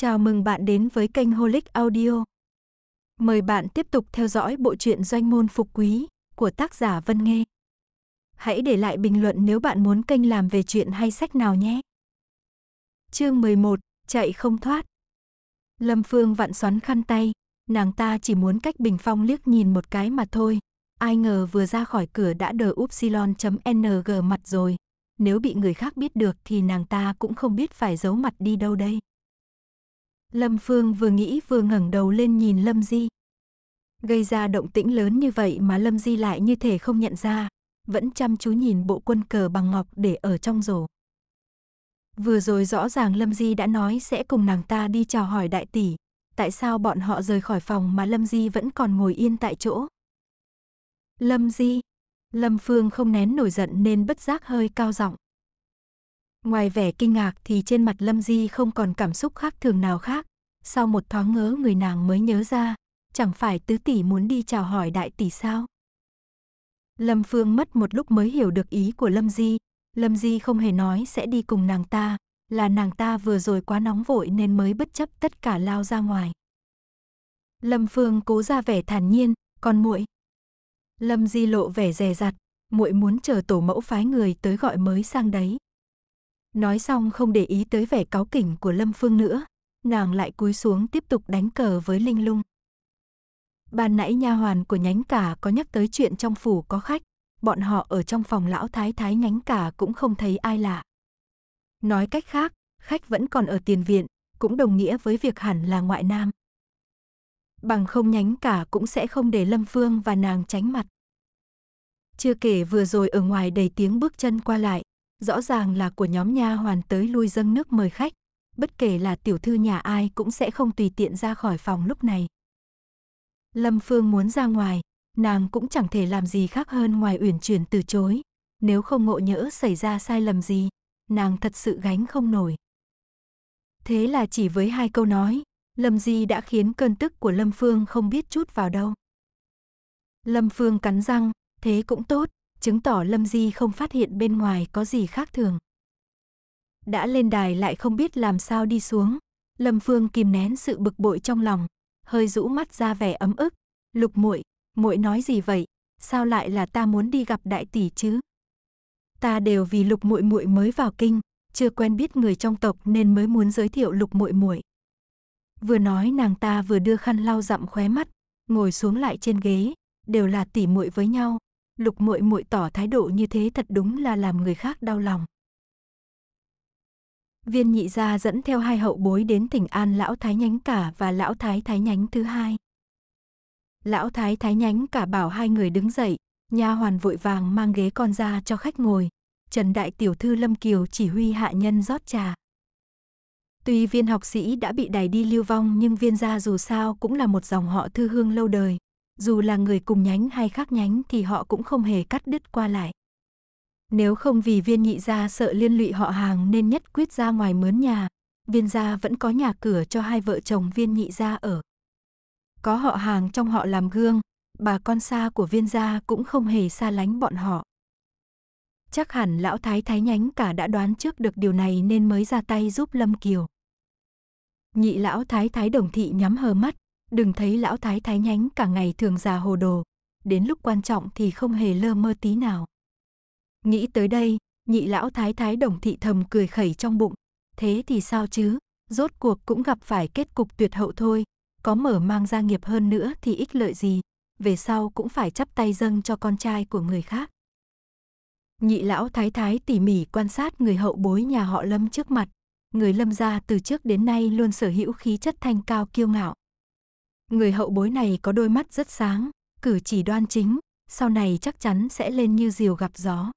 Chào mừng bạn đến với kênh Holic Audio. Mời bạn tiếp tục theo dõi bộ truyện Doanh môn phục quý của tác giả Vân Nghê. Hãy để lại bình luận nếu bạn muốn kênh làm về chuyện hay sách nào nhé. Chương 11: Chạy không thoát. Lâm Phương vặn xoắn khăn tay, nàng ta chỉ muốn cách Bình Phong liếc nhìn một cái mà thôi, ai ngờ vừa ra khỏi cửa đã đờ upsilon.ng mặt rồi. Nếu bị người khác biết được thì nàng ta cũng không biết phải giấu mặt đi đâu đây. Lâm Phương vừa nghĩ vừa ngẩng đầu lên nhìn Lâm Di. Gây ra động tĩnh lớn như vậy mà Lâm Di lại như thể không nhận ra, vẫn chăm chú nhìn bộ quân cờ bằng ngọc để ở trong rổ. Vừa rồi rõ ràng Lâm Di đã nói sẽ cùng nàng ta đi chào hỏi đại tỷ, tại sao bọn họ rời khỏi phòng mà Lâm Di vẫn còn ngồi yên tại chỗ. Lâm Di, Lâm Phương không nén nổi giận nên bất giác hơi cao giọng. Ngoài vẻ kinh ngạc thì trên mặt Lâm Di không còn cảm xúc khác thường nào khác. Sau một thoáng ngớ người nàng mới nhớ ra, chẳng phải tứ tỷ muốn đi chào hỏi đại tỷ sao? Lâm Phương mất một lúc mới hiểu được ý của Lâm Di. Lâm Di không hề nói sẽ đi cùng nàng ta, là nàng ta vừa rồi quá nóng vội nên mới bất chấp tất cả lao ra ngoài. Lâm Phương cố ra vẻ thản nhiên, còn muội. Lâm Di lộ vẻ dè dặt, muội muốn chờ tổ mẫu phái người tới gọi mới sang đấy. Nói xong không để ý tới vẻ cáu kỉnh của Lâm Phương nữa, nàng lại cúi xuống tiếp tục đánh cờ với Linh Lung. Ban nãy nha hoàn của nhánh cả có nhắc tới chuyện trong phủ có khách, bọn họ ở trong phòng lão thái thái nhánh cả cũng không thấy ai lạ. Nói cách khác, khách vẫn còn ở tiền viện, cũng đồng nghĩa với việc hẳn là ngoại nam. Bằng không nhánh cả cũng sẽ không để Lâm Phương và nàng tránh mặt. Chưa kể vừa rồi ở ngoài đầy tiếng bước chân qua lại, rõ ràng là của nhóm nha hoàn tới lui dâng nước mời khách, bất kể là tiểu thư nhà ai cũng sẽ không tùy tiện ra khỏi phòng lúc này. Lâm Phương muốn ra ngoài, nàng cũng chẳng thể làm gì khác hơn ngoài uyển chuyển từ chối, nếu không ngộ nhỡ xảy ra sai lầm gì, nàng thật sự gánh không nổi. Thế là chỉ với hai câu nói, Lâm Di đã khiến cơn tức của Lâm Phương không biết chút vào đâu. Lâm Phương cắn răng, thế cũng tốt, chứng tỏ Lâm Di không phát hiện bên ngoài có gì khác thường. Đã lên đài lại không biết làm sao đi xuống, Lâm Phương kìm nén sự bực bội trong lòng, hơi rũ mắt ra vẻ ấm ức, "Lục muội, muội nói gì vậy? Sao lại là ta muốn đi gặp đại tỷ chứ? Ta đều vì Lục muội muội mới vào kinh, chưa quen biết người trong tộc nên mới muốn giới thiệu Lục muội muội." Vừa nói nàng ta vừa đưa khăn lau dặm khóe mắt, ngồi xuống lại trên ghế, đều là tỷ muội với nhau, Lục muội muội tỏ thái độ như thế thật đúng là làm người khác đau lòng. Viên nhị gia dẫn theo hai hậu bối đến tỉnh An lão thái nhánh cả và lão thái thái nhánh thứ hai. Lão thái thái nhánh cả bảo hai người đứng dậy, nha hoàn vội vàng mang ghế con ra cho khách ngồi. Trần đại tiểu thư Lâm Kiều chỉ huy hạ nhân rót trà. Tuy viên học sĩ đã bị đày đi lưu vong nhưng viên gia dù sao cũng là một dòng họ thư hương lâu đời, dù là người cùng nhánh hay khác nhánh thì họ cũng không hề cắt đứt qua lại. Nếu không vì viên nhị gia sợ liên lụy họ hàng nên nhất quyết ra ngoài mướn nhà, viên gia vẫn có nhà cửa cho hai vợ chồng viên nhị gia ở. Có họ hàng trong họ làm gương, bà con xa của viên gia cũng không hề xa lánh bọn họ. Chắc hẳn lão thái thái nhánh cả đã đoán trước được điều này nên mới ra tay giúp Lâm Kiều. Nhị lão thái thái đồng thị nhắm hờ mắt, Đừng thấy lão thái thái nhánh cả ngày thường già hồ đồ, đến lúc quan trọng thì không hề lơ mơ tí nào. Nghĩ tới đây, nhị lão thái thái đồng thị thầm cười khẩy trong bụng, thế thì sao chứ, rốt cuộc cũng gặp phải kết cục tuyệt hậu thôi, có mở mang gia nghiệp hơn nữa thì ích lợi gì, về sau cũng phải chắp tay dâng cho con trai của người khác. Nhị lão thái thái tỉ mỉ quan sát người hậu bối nhà họ Lâm trước mặt, người Lâm gia từ trước đến nay luôn sở hữu khí chất thanh cao kiêu ngạo, Người hậu bối này có đôi mắt rất sáng, cử chỉ đoan chính, sau này chắc chắn sẽ lên như diều gặp gió.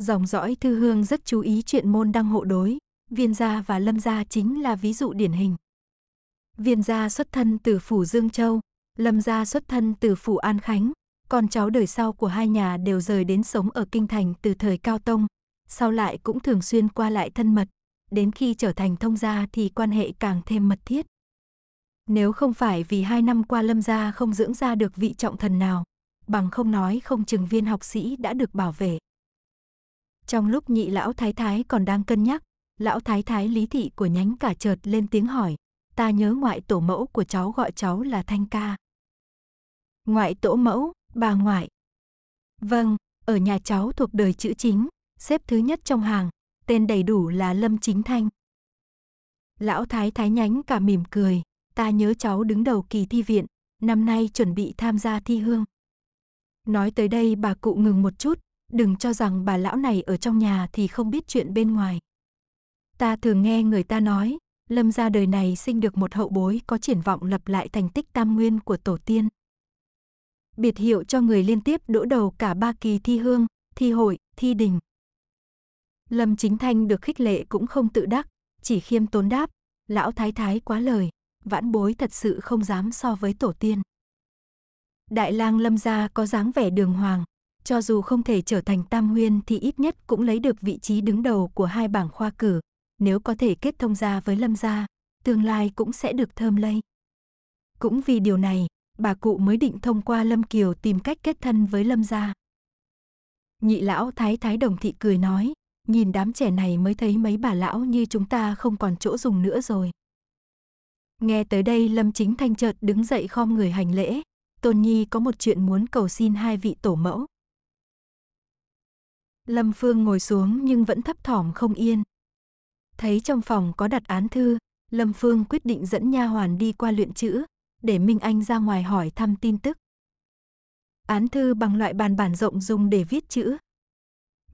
Dòng dõi Thư Hương rất chú ý chuyện môn đăng hộ đối, Viên gia và Lâm gia chính là ví dụ điển hình. Viên gia xuất thân từ phủ Dương Châu, Lâm gia xuất thân từ phủ An Khánh, con cháu đời sau của hai nhà đều rời đến sống ở kinh thành từ thời Cao Tông, sau lại cũng thường xuyên qua lại thân mật, đến khi trở thành thông gia thì quan hệ càng thêm mật thiết. Nếu không phải vì hai năm qua Lâm gia không dưỡng ra được vị trọng thần nào, bằng không nói không chừng viên học sĩ đã được bảo vệ. Trong lúc nhị lão thái thái còn đang cân nhắc, lão thái thái lý thị của nhánh cả chợt lên tiếng hỏi, ta nhớ ngoại tổ mẫu của cháu gọi cháu là Thanh Ca. Ngoại tổ mẫu, bà ngoại. Vâng, ở nhà cháu thuộc đời chữ chính, xếp thứ nhất trong hàng, tên đầy đủ là Lâm Chính Thanh. Lão thái thái nhánh cả mỉm cười, ta nhớ cháu đứng đầu kỳ thi viện, năm nay chuẩn bị tham gia thi hương. Nói tới đây bà cụ ngừng một chút, đừng cho rằng bà lão này ở trong nhà thì không biết chuyện bên ngoài. Ta thường nghe người ta nói, Lâm gia đời này sinh được một hậu bối có triển vọng lập lại thành tích tam nguyên của tổ tiên. Biệt hiệu cho người liên tiếp đỗ đầu cả ba kỳ thi hương, thi hội, thi đình. Lâm Chính Thanh được khích lệ cũng không tự đắc, chỉ khiêm tốn đáp, lão thái thái quá lời vãn bối thật sự không dám so với tổ tiên. Đại lang lâm gia có dáng vẻ đường hoàng, cho dù không thể trở thành tam nguyên thì ít nhất cũng lấy được vị trí đứng đầu của hai bảng khoa cử, nếu có thể kết thông gia với lâm gia, tương lai cũng sẽ được thơm lây. Cũng vì điều này, bà cụ mới định thông qua Lâm Kiều tìm cách kết thân với Lâm gia. Nhị lão thái thái đồng thị cười nói, nhìn đám trẻ này mới thấy mấy bà lão như chúng ta không còn chỗ dùng nữa rồi. Nghe tới đây Lâm Chính Thanh chợt đứng dậy khom người hành lễ. Tôn Nhi có một chuyện muốn cầu xin hai vị tổ mẫu. Lâm Phương ngồi xuống nhưng vẫn thấp thỏm không yên. Thấy trong phòng có đặt án thư, Lâm Phương quyết định dẫn nha hoàn đi qua luyện chữ, để Minh Anh ra ngoài hỏi thăm tin tức. Án thư bằng loại bàn bản rộng dùng để viết chữ,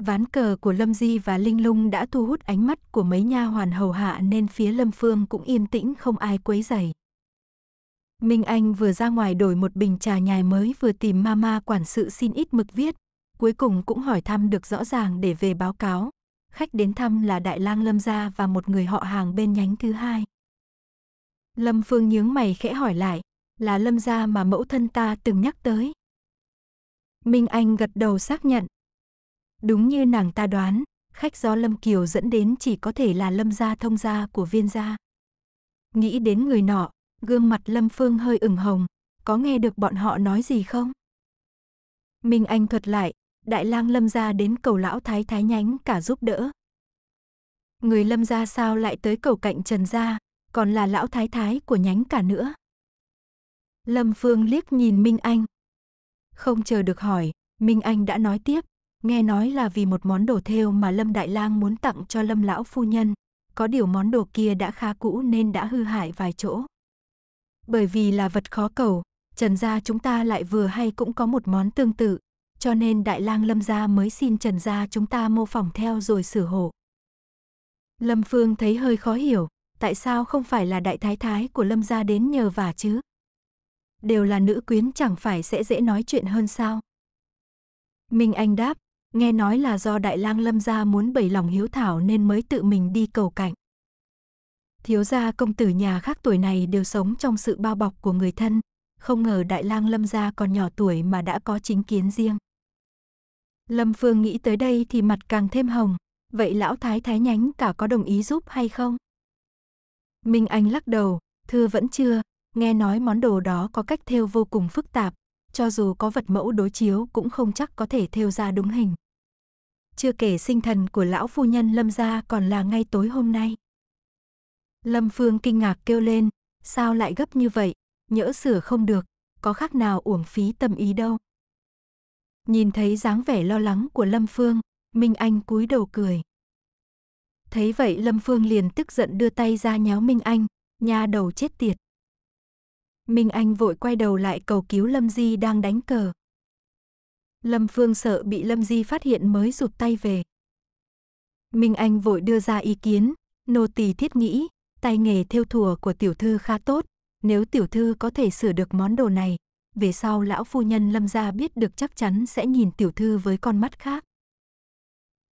Ván cờ của Lâm Di và Linh Lung đã thu hút ánh mắt của mấy nha hoàn hầu hạ nên phía Lâm Phương cũng yên tĩnh không ai quấy rầy. Minh Anh vừa ra ngoài đổi một bình trà nhài mới vừa tìm mama quản sự xin ít mực viết, cuối cùng cũng hỏi thăm được rõ ràng để về báo cáo. Khách đến thăm là Đại lang Lâm gia và một người họ hàng bên nhánh thứ hai. Lâm Phương nhướng mày khẽ hỏi lại, là Lâm gia mà mẫu thân ta từng nhắc tới. Minh Anh gật đầu xác nhận, Đúng như nàng ta đoán, khách do Lâm Kiều dẫn đến chỉ có thể là Lâm gia thông gia của viên gia. Nghĩ đến người nọ, gương mặt Lâm Phương hơi ửng hồng, có nghe được bọn họ nói gì không? Minh Anh thuật lại, đại lang Lâm gia đến cầu lão thái thái nhánh cả giúp đỡ. Người Lâm gia sao lại tới cầu cạnh Trần gia, còn là lão thái thái của nhánh cả nữa. Lâm Phương liếc nhìn Minh Anh. Không chờ được hỏi, Minh Anh đã nói tiếp, nghe nói là vì một món đồ thêu mà Lâm Đại Lang muốn tặng cho Lâm lão phu nhân, có điều món đồ kia đã khá cũ nên đã hư hại vài chỗ. Bởi vì là vật khó cầu, Trần gia chúng ta lại vừa hay cũng có một món tương tự, cho nên Đại Lang Lâm gia mới xin Trần gia chúng ta mô phỏng theo rồi sửa hộ. Lâm Phương thấy hơi khó hiểu, tại sao không phải là đại thái thái của Lâm gia đến nhờ vả chứ? Đều là nữ quyến chẳng phải sẽ dễ nói chuyện hơn sao? Minh Anh đáp, nghe nói là do đại lang lâm gia muốn bày lòng hiếu thảo nên mới tự mình đi cầu cạnh Thiếu gia công tử nhà khác tuổi này đều sống trong sự bao bọc của người thân, không ngờ đại lang lâm gia còn nhỏ tuổi mà đã có chính kiến riêng. Lâm Phương nghĩ tới đây thì mặt càng thêm hồng, vậy lão thái thái nhánh cả có đồng ý giúp hay không? Minh Anh lắc đầu, thưa vẫn chưa, nghe nói món đồ đó có cách thêu vô cùng phức tạp, cho dù có vật mẫu đối chiếu cũng không chắc có thể thêu ra đúng hình. Chưa kể sinh thần của lão phu nhân Lâm gia còn là ngay tối hôm nay. Lâm Phương kinh ngạc kêu lên, sao lại gấp như vậy, nhỡ sửa không được, có khác nào uổng phí tâm ý đâu. Nhìn thấy dáng vẻ lo lắng của Lâm Phương, Minh Anh cúi đầu cười. Thấy vậy Lâm Phương liền tức giận đưa tay ra nhéo Minh Anh, nha đầu chết tiệt. Minh Anh vội quay đầu lại cầu cứu Lâm Di đang đánh cờ. Lâm Phương sợ bị Lâm Di phát hiện mới rụt tay về. Minh Anh vội đưa ra ý kiến, nô tỳ thiết nghĩ, tay nghề thêu thùa của tiểu thư khá tốt, nếu tiểu thư có thể sửa được món đồ này, về sau lão phu nhân Lâm gia biết được chắc chắn sẽ nhìn tiểu thư với con mắt khác.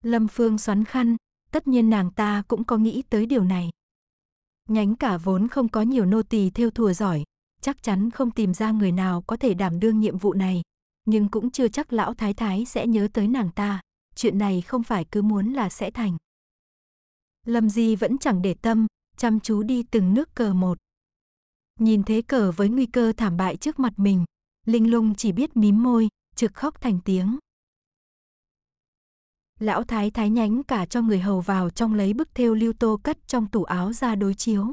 Lâm Phương xoắn khăn, tất nhiên nàng ta cũng có nghĩ tới điều này. Nhánh cả vốn không có nhiều nô tỳ thêu thùa giỏi, chắc chắn không tìm ra người nào có thể đảm đương nhiệm vụ này. Nhưng cũng chưa chắc lão thái thái sẽ nhớ tới nàng ta, chuyện này không phải cứ muốn là sẽ thành. Lâm Di vẫn chẳng để tâm, chăm chú đi từng nước cờ một. Nhìn thế cờ với nguy cơ thảm bại trước mặt mình, Linh Lung chỉ biết mím môi, trực khóc thành tiếng. Lão thái thái nhánh cả cho người hầu vào trong lấy bức thêu lưu tô cất trong tủ áo ra đối chiếu.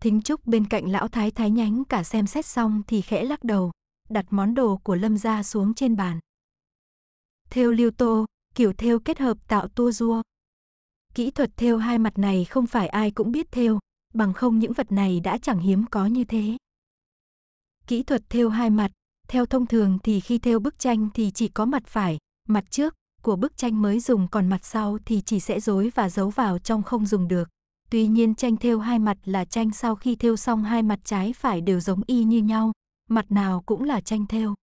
Thính Trúc bên cạnh lão thái thái nhánh cả xem xét xong thì khẽ lắc đầu, đặt món đồ của Lâm gia xuống trên bàn. Thêu lưu tô, kiểu thêu kết hợp tạo tua rua. Kỹ thuật thêu hai mặt này không phải ai cũng biết thêu, bằng không những vật này đã chẳng hiếm có như thế. Kỹ thuật thêu hai mặt, theo thông thường thì khi thêu bức tranh thì chỉ có mặt phải, mặt trước của bức tranh mới dùng còn mặt sau thì chỉ sẽ dối và giấu vào trong không dùng được. Tuy nhiên tranh thêu hai mặt là tranh sau khi thêu xong hai mặt trái phải đều giống y như nhau, mặt nào cũng là tranh thêu.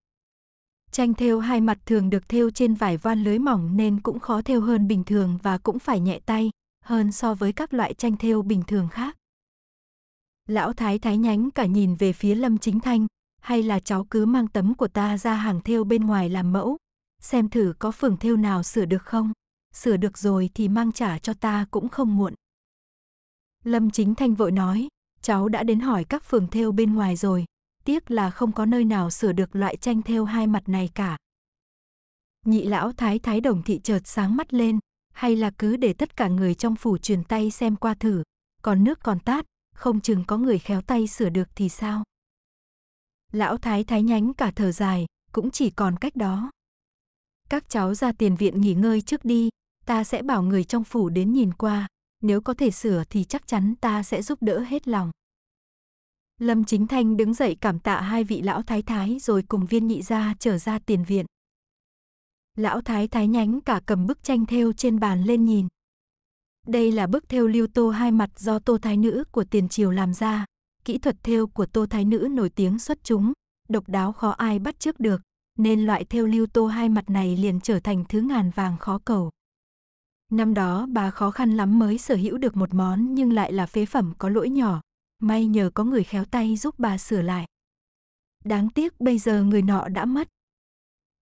Tranh thêu hai mặt thường được thêu trên vải voan lưới mỏng nên cũng khó thêu hơn bình thường và cũng phải nhẹ tay, hơn so với các loại tranh thêu bình thường khác. Lão thái thái nhánh cả nhìn về phía Lâm Chính Thanh, hay là cháu cứ mang tấm của ta ra hàng thêu bên ngoài làm mẫu, xem thử có phường thêu nào sửa được không, sửa được rồi thì mang trả cho ta cũng không muộn. Lâm Chính Thanh vội nói, cháu đã đến hỏi các phường theo bên ngoài rồi, tiếc là không có nơi nào sửa được loại tranh theo hai mặt này cả. Nhị lão thái thái đồng thị chợt sáng mắt lên, hay là cứ để tất cả người trong phủ truyền tay xem qua thử, còn nước còn tát, không chừng có người khéo tay sửa được thì sao. Lão thái thái nhánh cả thở dài, cũng chỉ còn cách đó. Các cháu ra tiền viện nghỉ ngơi trước đi, ta sẽ bảo người trong phủ đến nhìn qua, nếu có thể sửa thì chắc chắn ta sẽ giúp đỡ hết lòng. Lâm Chính Thanh đứng dậy cảm tạ hai vị lão thái thái rồi cùng viên nhị gia trở ra tiền viện. Lão thái thái nhánh cả cầm bức tranh thêu trên bàn lên nhìn. Đây là bức thêu lưu tô hai mặt do tô thái nữ của tiền triều làm ra. Kỹ thuật thêu của tô thái nữ nổi tiếng xuất chúng, độc đáo khó ai bắt chước được, nên loại thêu lưu tô hai mặt này liền trở thành thứ ngàn vàng khó cầu. Năm đó bà khó khăn lắm mới sở hữu được một món nhưng lại là phế phẩm có lỗi nhỏ, may nhờ có người khéo tay giúp bà sửa lại. Đáng tiếc bây giờ người nọ đã mất.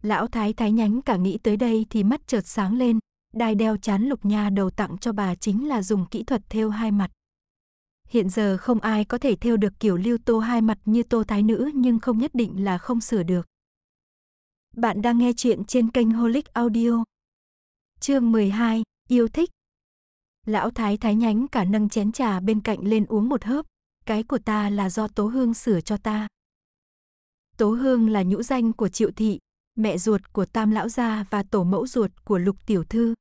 Lão thái thái nhánh cả nghĩ tới đây thì mắt chợt sáng lên, đai đeo chán lục nha đầu tặng cho bà chính là dùng kỹ thuật thêu hai mặt. Hiện giờ không ai có thể thêu được kiểu lưu tô hai mặt như tô thái nữ nhưng không nhất định là không sửa được. Bạn đang nghe chuyện trên kênh Holic Audio. Chương 12 Yêu thích. Lão thái thái nhánh cả nâng chén trà bên cạnh lên uống một hớp, cái của ta là do Tố Hương sửa cho ta. Tố Hương là nhũ danh của Triệu thị, mẹ ruột của Tam lão gia và tổ mẫu ruột của Lục tiểu thư.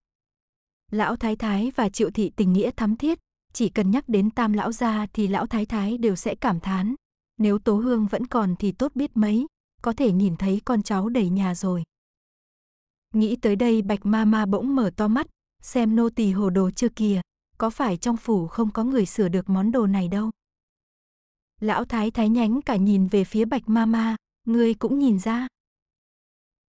Lão thái thái và Triệu thị tình nghĩa thắm thiết, chỉ cần nhắc đến Tam lão gia thì lão thái thái đều sẽ cảm thán, nếu Tố Hương vẫn còn thì tốt biết mấy, có thể nhìn thấy con cháu đầy nhà rồi. Nghĩ tới đây Bạch Ma Ma bỗng mở to mắt, xem nô tỳ hồ đồ chưa kìa, có phải trong phủ không có người sửa được món đồ này đâu. Lão thái thái nhánh cả nhìn về phía bạch ma ma, ngươi cũng nhìn ra.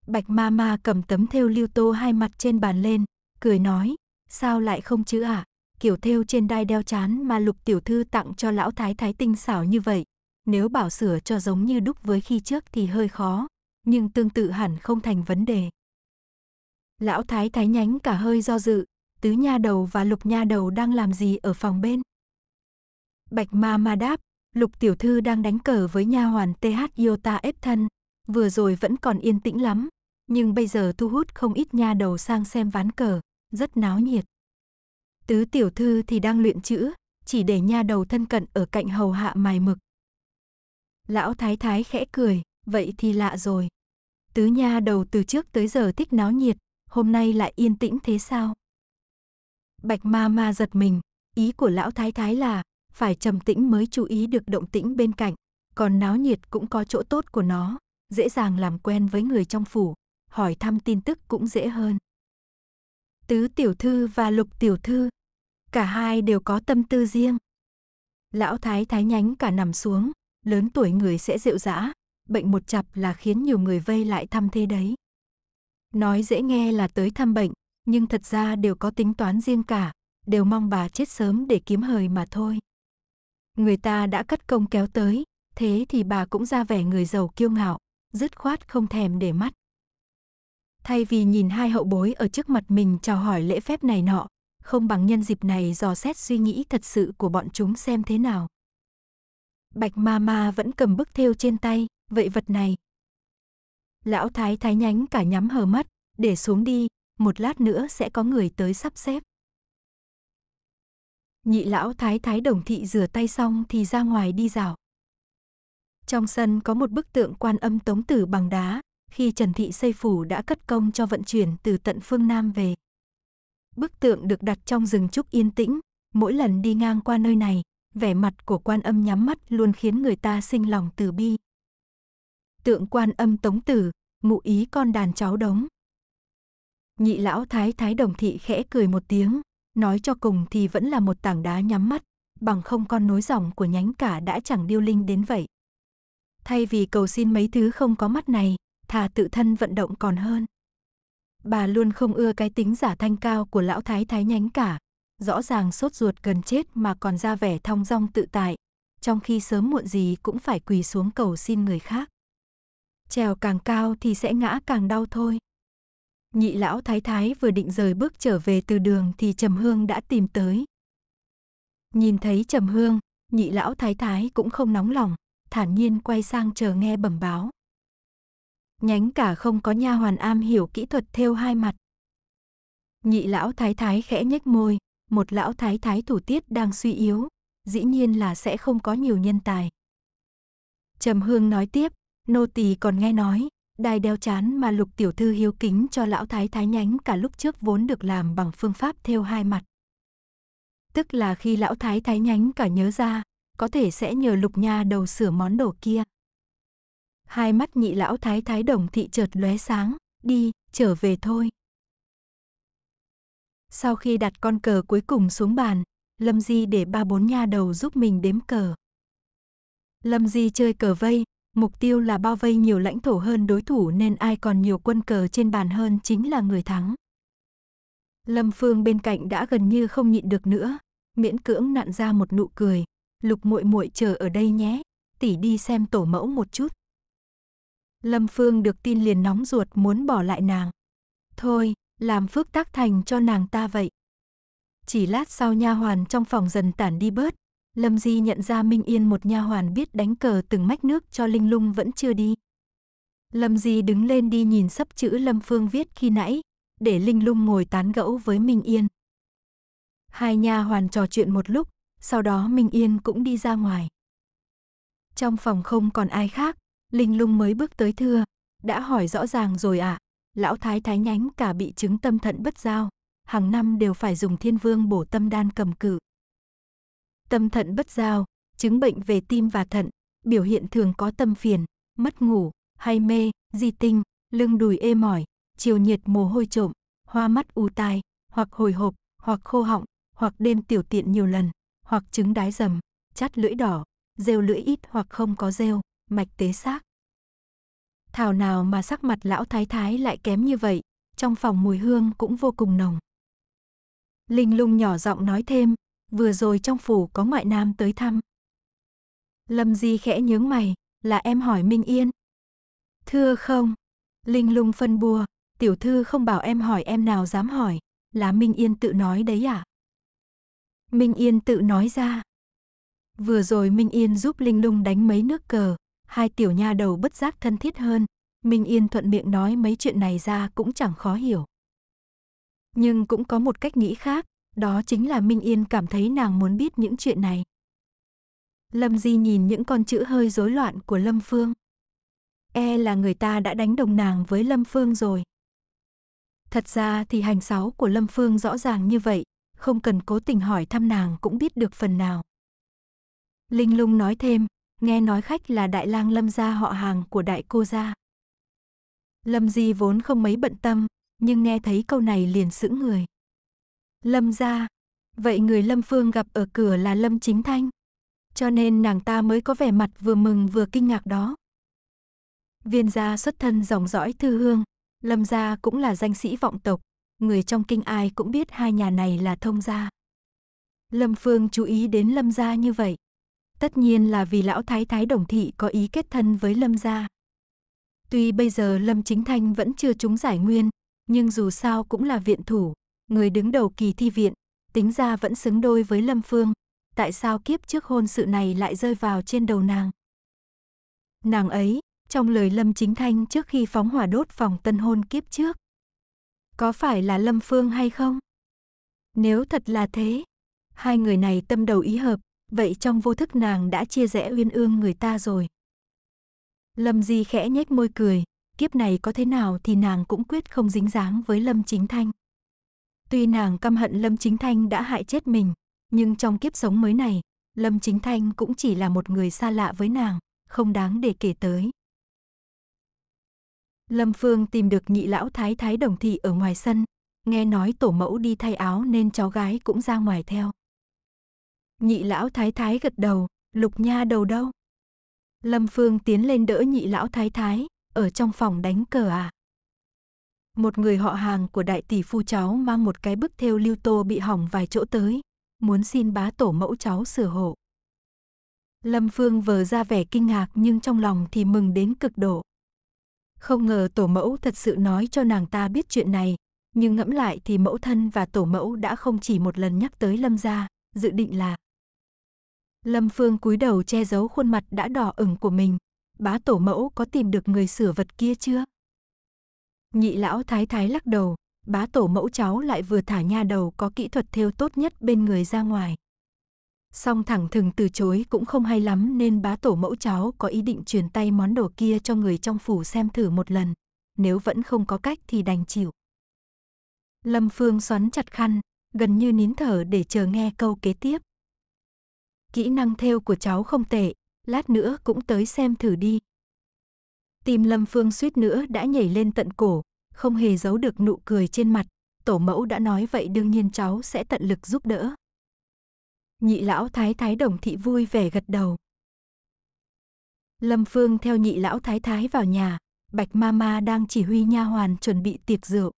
Bạch ma ma cầm tấm thêu lưu tô hai mặt trên bàn lên, cười nói, sao lại không chữ ạ, à? kiểu thêu trên đai đeo chán mà lục tiểu thư tặng cho lão thái thái tinh xảo như vậy, nếu bảo sửa cho giống như đúc với khi trước thì hơi khó, nhưng tương tự hẳn không thành vấn đề. Lão thái thái nhánh cả hơi do dự, tứ nha đầu và lục nha đầu đang làm gì ở phòng bên? Bạch ma ma đáp, lục tiểu thư đang đánh cờ với nha hoàn TH Iota ép thân, vừa rồi vẫn còn yên tĩnh lắm, nhưng bây giờ thu hút không ít nha đầu sang xem ván cờ, rất náo nhiệt. Tứ tiểu thư thì đang luyện chữ, chỉ để nha đầu thân cận ở cạnh hầu hạ mài mực. Lão thái thái khẽ cười, vậy thì lạ rồi. Tứ nha đầu từ trước tới giờ thích náo nhiệt, hôm nay lại yên tĩnh thế sao? Bạch ma ma giật mình, ý của lão thái thái là phải trầm tĩnh mới chú ý được động tĩnh bên cạnh, còn náo nhiệt cũng có chỗ tốt của nó, dễ dàng làm quen với người trong phủ, hỏi thăm tin tức cũng dễ hơn. Tứ tiểu thư và lục tiểu thư, cả hai đều có tâm tư riêng. Lão thái thái nhánh cả nằm xuống, lớn tuổi người sẽ rượu dã, bệnh một chập là khiến nhiều người vây lại thăm thế đấy. Nói dễ nghe là tới thăm bệnh, nhưng thật ra đều có tính toán riêng cả, đều mong bà chết sớm để kiếm hời mà thôi. Người ta đã cắt công kéo tới, thế thì bà cũng ra vẻ người giàu kiêu ngạo, dứt khoát không thèm để mắt. Thay vì nhìn hai hậu bối ở trước mặt mình chào hỏi lễ phép này nọ, không bằng nhân dịp này dò xét suy nghĩ thật sự của bọn chúng xem thế nào. Bạch ma ma vẫn cầm bức thêu trên tay, vậy vật này, Lão thái thái nhánh cả nhắm hờ mắt, để xuống đi, một lát nữa sẽ có người tới sắp xếp. Nhị lão thái thái đồng thị rửa tay xong thì ra ngoài đi dạo. Trong sân có một bức tượng quan âm tống tử bằng đá, khi Trần Thị xây phủ đã cất công cho vận chuyển từ tận phương Nam về. Bức tượng được đặt trong rừng trúc yên tĩnh, mỗi lần đi ngang qua nơi này, vẻ mặt của quan âm nhắm mắt luôn khiến người ta sinh lòng từ bi tượng quan âm tống tử, mụ ý con đàn cháu đống. Nhị lão thái thái đồng thị khẽ cười một tiếng, nói cho cùng thì vẫn là một tảng đá nhắm mắt, bằng không con nối dòng của nhánh cả đã chẳng điêu linh đến vậy. Thay vì cầu xin mấy thứ không có mắt này, thà tự thân vận động còn hơn. Bà luôn không ưa cái tính giả thanh cao của lão thái thái nhánh cả, rõ ràng sốt ruột gần chết mà còn ra vẻ thong dong tự tại, trong khi sớm muộn gì cũng phải quỳ xuống cầu xin người khác trèo càng cao thì sẽ ngã càng đau thôi. Nhị lão thái thái vừa định rời bước trở về từ đường thì Trầm Hương đã tìm tới. Nhìn thấy Trầm Hương, nhị lão thái thái cũng không nóng lòng, thản nhiên quay sang chờ nghe bẩm báo. Nhánh cả không có nha hoàn am hiểu kỹ thuật theo hai mặt. Nhị lão thái thái khẽ nhếch môi, một lão thái thái thủ tiết đang suy yếu, dĩ nhiên là sẽ không có nhiều nhân tài. Trầm Hương nói tiếp, Nô tỳ còn nghe nói, đai đeo chán mà lục tiểu thư hiếu kính cho lão thái thái nhánh cả lúc trước vốn được làm bằng phương pháp theo hai mặt. Tức là khi lão thái thái nhánh cả nhớ ra, có thể sẽ nhờ lục nha đầu sửa món đồ kia. Hai mắt nhị lão thái thái đồng thị chợt lóe sáng, đi, trở về thôi. Sau khi đặt con cờ cuối cùng xuống bàn, Lâm Di để ba bốn nha đầu giúp mình đếm cờ. Lâm Di chơi cờ vây, Mục tiêu là bao vây nhiều lãnh thổ hơn đối thủ nên ai còn nhiều quân cờ trên bàn hơn chính là người thắng. Lâm Phương bên cạnh đã gần như không nhịn được nữa, miễn cưỡng nặn ra một nụ cười, "Lục muội muội chờ ở đây nhé, tỷ đi xem tổ mẫu một chút." Lâm Phương được tin liền nóng ruột muốn bỏ lại nàng. "Thôi, làm phước tác thành cho nàng ta vậy." Chỉ lát sau nha hoàn trong phòng dần tản đi bớt, Lâm Di nhận ra Minh Yên một nha hoàn biết đánh cờ từng mách nước cho Linh Lung vẫn chưa đi. Lâm Di đứng lên đi nhìn sấp chữ Lâm Phương viết khi nãy, để Linh Lung ngồi tán gẫu với Minh Yên. Hai nha hoàn trò chuyện một lúc, sau đó Minh Yên cũng đi ra ngoài. Trong phòng không còn ai khác, Linh Lung mới bước tới thưa, đã hỏi rõ ràng rồi ạ, à, lão thái thái nhánh cả bị chứng tâm thận bất giao, hàng năm đều phải dùng thiên vương bổ tâm đan cầm cự tâm thận bất giao, chứng bệnh về tim và thận, biểu hiện thường có tâm phiền, mất ngủ, hay mê, di tinh, lưng đùi ê mỏi, chiều nhiệt mồ hôi trộm, hoa mắt u tai, hoặc hồi hộp, hoặc khô họng, hoặc đêm tiểu tiện nhiều lần, hoặc chứng đái dầm, chát lưỡi đỏ, rêu lưỡi ít hoặc không có rêu, mạch tế xác. Thảo nào mà sắc mặt lão thái thái lại kém như vậy, trong phòng mùi hương cũng vô cùng nồng. Linh lung nhỏ giọng nói thêm, vừa rồi trong phủ có ngoại nam tới thăm. Lâm Di khẽ nhướng mày, là em hỏi Minh Yên. Thưa không, Linh lung phân bua, tiểu thư không bảo em hỏi em nào dám hỏi, là Minh Yên tự nói đấy à? Minh Yên tự nói ra. Vừa rồi Minh Yên giúp Linh lung đánh mấy nước cờ, hai tiểu nha đầu bất giác thân thiết hơn, Minh Yên thuận miệng nói mấy chuyện này ra cũng chẳng khó hiểu. Nhưng cũng có một cách nghĩ khác, đó chính là Minh Yên cảm thấy nàng muốn biết những chuyện này. Lâm Di nhìn những con chữ hơi rối loạn của Lâm Phương. E là người ta đã đánh đồng nàng với Lâm Phương rồi. Thật ra thì hành sáu của Lâm Phương rõ ràng như vậy, không cần cố tình hỏi thăm nàng cũng biết được phần nào. Linh Lung nói thêm, nghe nói khách là đại lang Lâm gia họ hàng của đại cô gia. Lâm Di vốn không mấy bận tâm, nhưng nghe thấy câu này liền sững người. Lâm gia Vậy người Lâm Phương gặp ở cửa là Lâm Chính Thanh. Cho nên nàng ta mới có vẻ mặt vừa mừng vừa kinh ngạc đó. Viên gia xuất thân dòng dõi thư hương, Lâm gia cũng là danh sĩ vọng tộc, người trong kinh ai cũng biết hai nhà này là thông gia. Lâm Phương chú ý đến Lâm gia như vậy, tất nhiên là vì lão thái thái Đồng thị có ý kết thân với Lâm gia. Tuy bây giờ Lâm Chính Thanh vẫn chưa trúng giải nguyên, nhưng dù sao cũng là viện thủ, người đứng đầu kỳ thi viện, tính ra vẫn xứng đôi với Lâm Phương, tại sao kiếp trước hôn sự này lại rơi vào trên đầu nàng? Nàng ấy, trong lời Lâm Chính Thanh trước khi phóng hỏa đốt phòng tân hôn kiếp trước, có phải là Lâm Phương hay không? Nếu thật là thế, hai người này tâm đầu ý hợp, vậy trong vô thức nàng đã chia rẽ uyên ương người ta rồi. Lâm Di khẽ nhếch môi cười, kiếp này có thế nào thì nàng cũng quyết không dính dáng với Lâm Chính Thanh. Tuy nàng căm hận Lâm Chính Thanh đã hại chết mình, nhưng trong kiếp sống mới này, Lâm Chính Thanh cũng chỉ là một người xa lạ với nàng, không đáng để kể tới. Lâm Phương tìm được nhị lão thái thái đồng thị ở ngoài sân, nghe nói tổ mẫu đi thay áo nên cháu gái cũng ra ngoài theo. Nhị lão thái thái gật đầu, lục nha đầu đâu? Lâm Phương tiến lên đỡ nhị lão thái thái, ở trong phòng đánh cờ à? một người họ hàng của đại tỷ phu cháu mang một cái bức thêu lưu tô bị hỏng vài chỗ tới, muốn xin bá tổ mẫu cháu sửa hộ. Lâm Phương vờ ra vẻ kinh ngạc nhưng trong lòng thì mừng đến cực độ. Không ngờ tổ mẫu thật sự nói cho nàng ta biết chuyện này, nhưng ngẫm lại thì mẫu thân và tổ mẫu đã không chỉ một lần nhắc tới Lâm gia, dự định là Lâm Phương cúi đầu che giấu khuôn mặt đã đỏ ửng của mình, bá tổ mẫu có tìm được người sửa vật kia chưa? Nhị lão thái thái lắc đầu, bá tổ mẫu cháu lại vừa thả nha đầu có kỹ thuật thêu tốt nhất bên người ra ngoài. Song thẳng thừng từ chối cũng không hay lắm nên bá tổ mẫu cháu có ý định truyền tay món đồ kia cho người trong phủ xem thử một lần. Nếu vẫn không có cách thì đành chịu. Lâm Phương xoắn chặt khăn, gần như nín thở để chờ nghe câu kế tiếp. Kỹ năng thêu của cháu không tệ, lát nữa cũng tới xem thử đi. Tim Lâm Phương suýt nữa đã nhảy lên tận cổ, không hề giấu được nụ cười trên mặt. Tổ mẫu đã nói vậy đương nhiên cháu sẽ tận lực giúp đỡ. Nhị lão thái thái đồng thị vui vẻ gật đầu. Lâm Phương theo nhị lão thái thái vào nhà, Bạch Mama đang chỉ huy nha hoàn chuẩn bị tiệc rượu.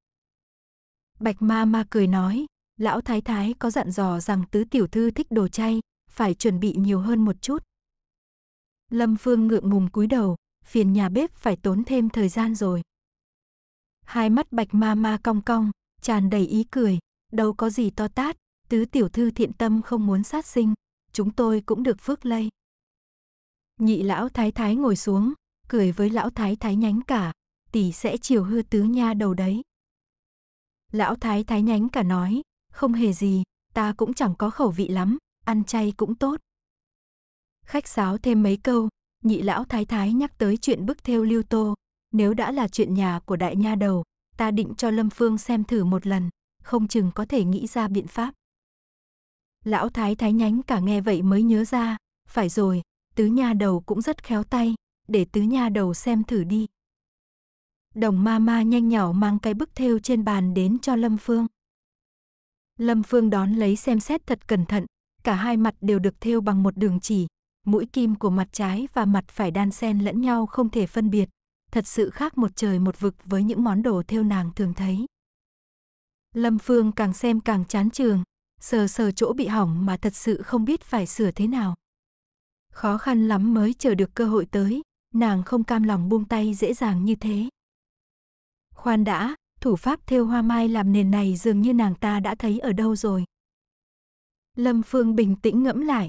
Bạch Mama cười nói, lão thái thái có dặn dò rằng tứ tiểu thư thích đồ chay, phải chuẩn bị nhiều hơn một chút. Lâm Phương ngượng ngùng cúi đầu, phiền nhà bếp phải tốn thêm thời gian rồi. Hai mắt bạch ma ma cong cong, tràn đầy ý cười, đâu có gì to tát, tứ tiểu thư thiện tâm không muốn sát sinh, chúng tôi cũng được phước lây. Nhị lão thái thái ngồi xuống, cười với lão thái thái nhánh cả, tỷ sẽ chiều hư tứ nha đầu đấy. Lão thái thái nhánh cả nói, không hề gì, ta cũng chẳng có khẩu vị lắm, ăn chay cũng tốt. Khách sáo thêm mấy câu, nhị lão thái thái nhắc tới chuyện bức thêu lưu tô, nếu đã là chuyện nhà của đại nha đầu, ta định cho Lâm Phương xem thử một lần, không chừng có thể nghĩ ra biện pháp. Lão thái thái nhánh cả nghe vậy mới nhớ ra, phải rồi, tứ nha đầu cũng rất khéo tay, để tứ nha đầu xem thử đi. Đồng ma ma nhanh nhỏ mang cái bức thêu trên bàn đến cho Lâm Phương. Lâm Phương đón lấy xem xét thật cẩn thận, cả hai mặt đều được thêu bằng một đường chỉ, mũi kim của mặt trái và mặt phải đan xen lẫn nhau không thể phân biệt, thật sự khác một trời một vực với những món đồ thêu nàng thường thấy. Lâm Phương càng xem càng chán trường, sờ sờ chỗ bị hỏng mà thật sự không biết phải sửa thế nào. Khó khăn lắm mới chờ được cơ hội tới, nàng không cam lòng buông tay dễ dàng như thế. Khoan đã, thủ pháp thêu hoa mai làm nền này dường như nàng ta đã thấy ở đâu rồi. Lâm Phương bình tĩnh ngẫm lại,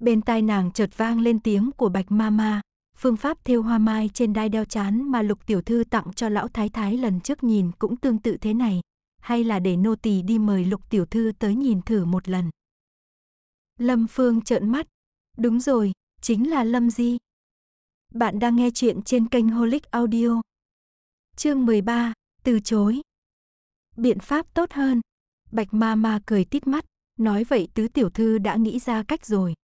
bên tai nàng chợt vang lên tiếng của Bạch Mama, phương pháp thêu hoa mai trên đai đeo chán mà Lục tiểu thư tặng cho lão thái thái lần trước nhìn cũng tương tự thế này, hay là để nô tỳ đi mời Lục tiểu thư tới nhìn thử một lần. Lâm Phương trợn mắt, đúng rồi, chính là Lâm Di. Bạn đang nghe chuyện trên kênh Holic Audio. Chương 13, từ chối. Biện pháp tốt hơn. Bạch ma ma cười tít mắt, nói vậy tứ tiểu thư đã nghĩ ra cách rồi.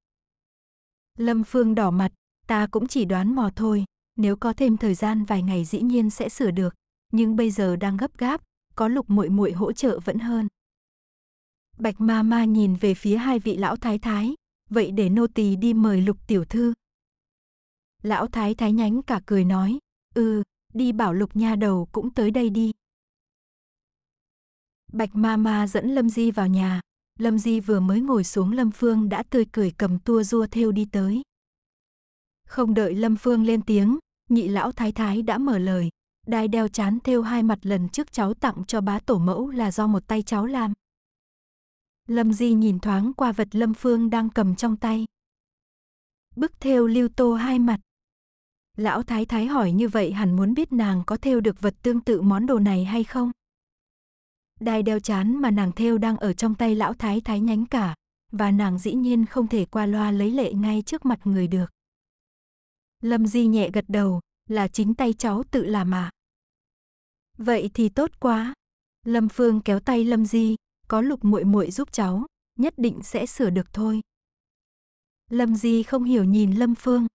Lâm Phương đỏ mặt, ta cũng chỉ đoán mò thôi, nếu có thêm thời gian vài ngày dĩ nhiên sẽ sửa được, nhưng bây giờ đang gấp gáp, có lục muội muội hỗ trợ vẫn hơn. Bạch ma ma nhìn về phía hai vị lão thái thái, vậy để nô Tì đi mời lục tiểu thư. Lão thái thái nhánh cả cười nói, ừ, đi bảo lục nha đầu cũng tới đây đi. Bạch ma ma dẫn Lâm Di vào nhà, Lâm Di vừa mới ngồi xuống Lâm Phương đã tươi cười cầm tua rua theo đi tới. Không đợi Lâm Phương lên tiếng, nhị lão thái thái đã mở lời. Đai đeo chán theo hai mặt lần trước cháu tặng cho bá tổ mẫu là do một tay cháu làm. Lâm Di nhìn thoáng qua vật Lâm Phương đang cầm trong tay. Bức theo lưu tô hai mặt. Lão thái thái hỏi như vậy hẳn muốn biết nàng có theo được vật tương tự món đồ này hay không? Đai đeo chán mà nàng thêu đang ở trong tay lão thái thái nhánh cả, và nàng dĩ nhiên không thể qua loa lấy lệ ngay trước mặt người được. Lâm Di nhẹ gật đầu, là chính tay cháu tự làm à. Vậy thì tốt quá. Lâm Phương kéo tay Lâm Di, có lục muội muội giúp cháu, nhất định sẽ sửa được thôi. Lâm Di không hiểu nhìn Lâm Phương.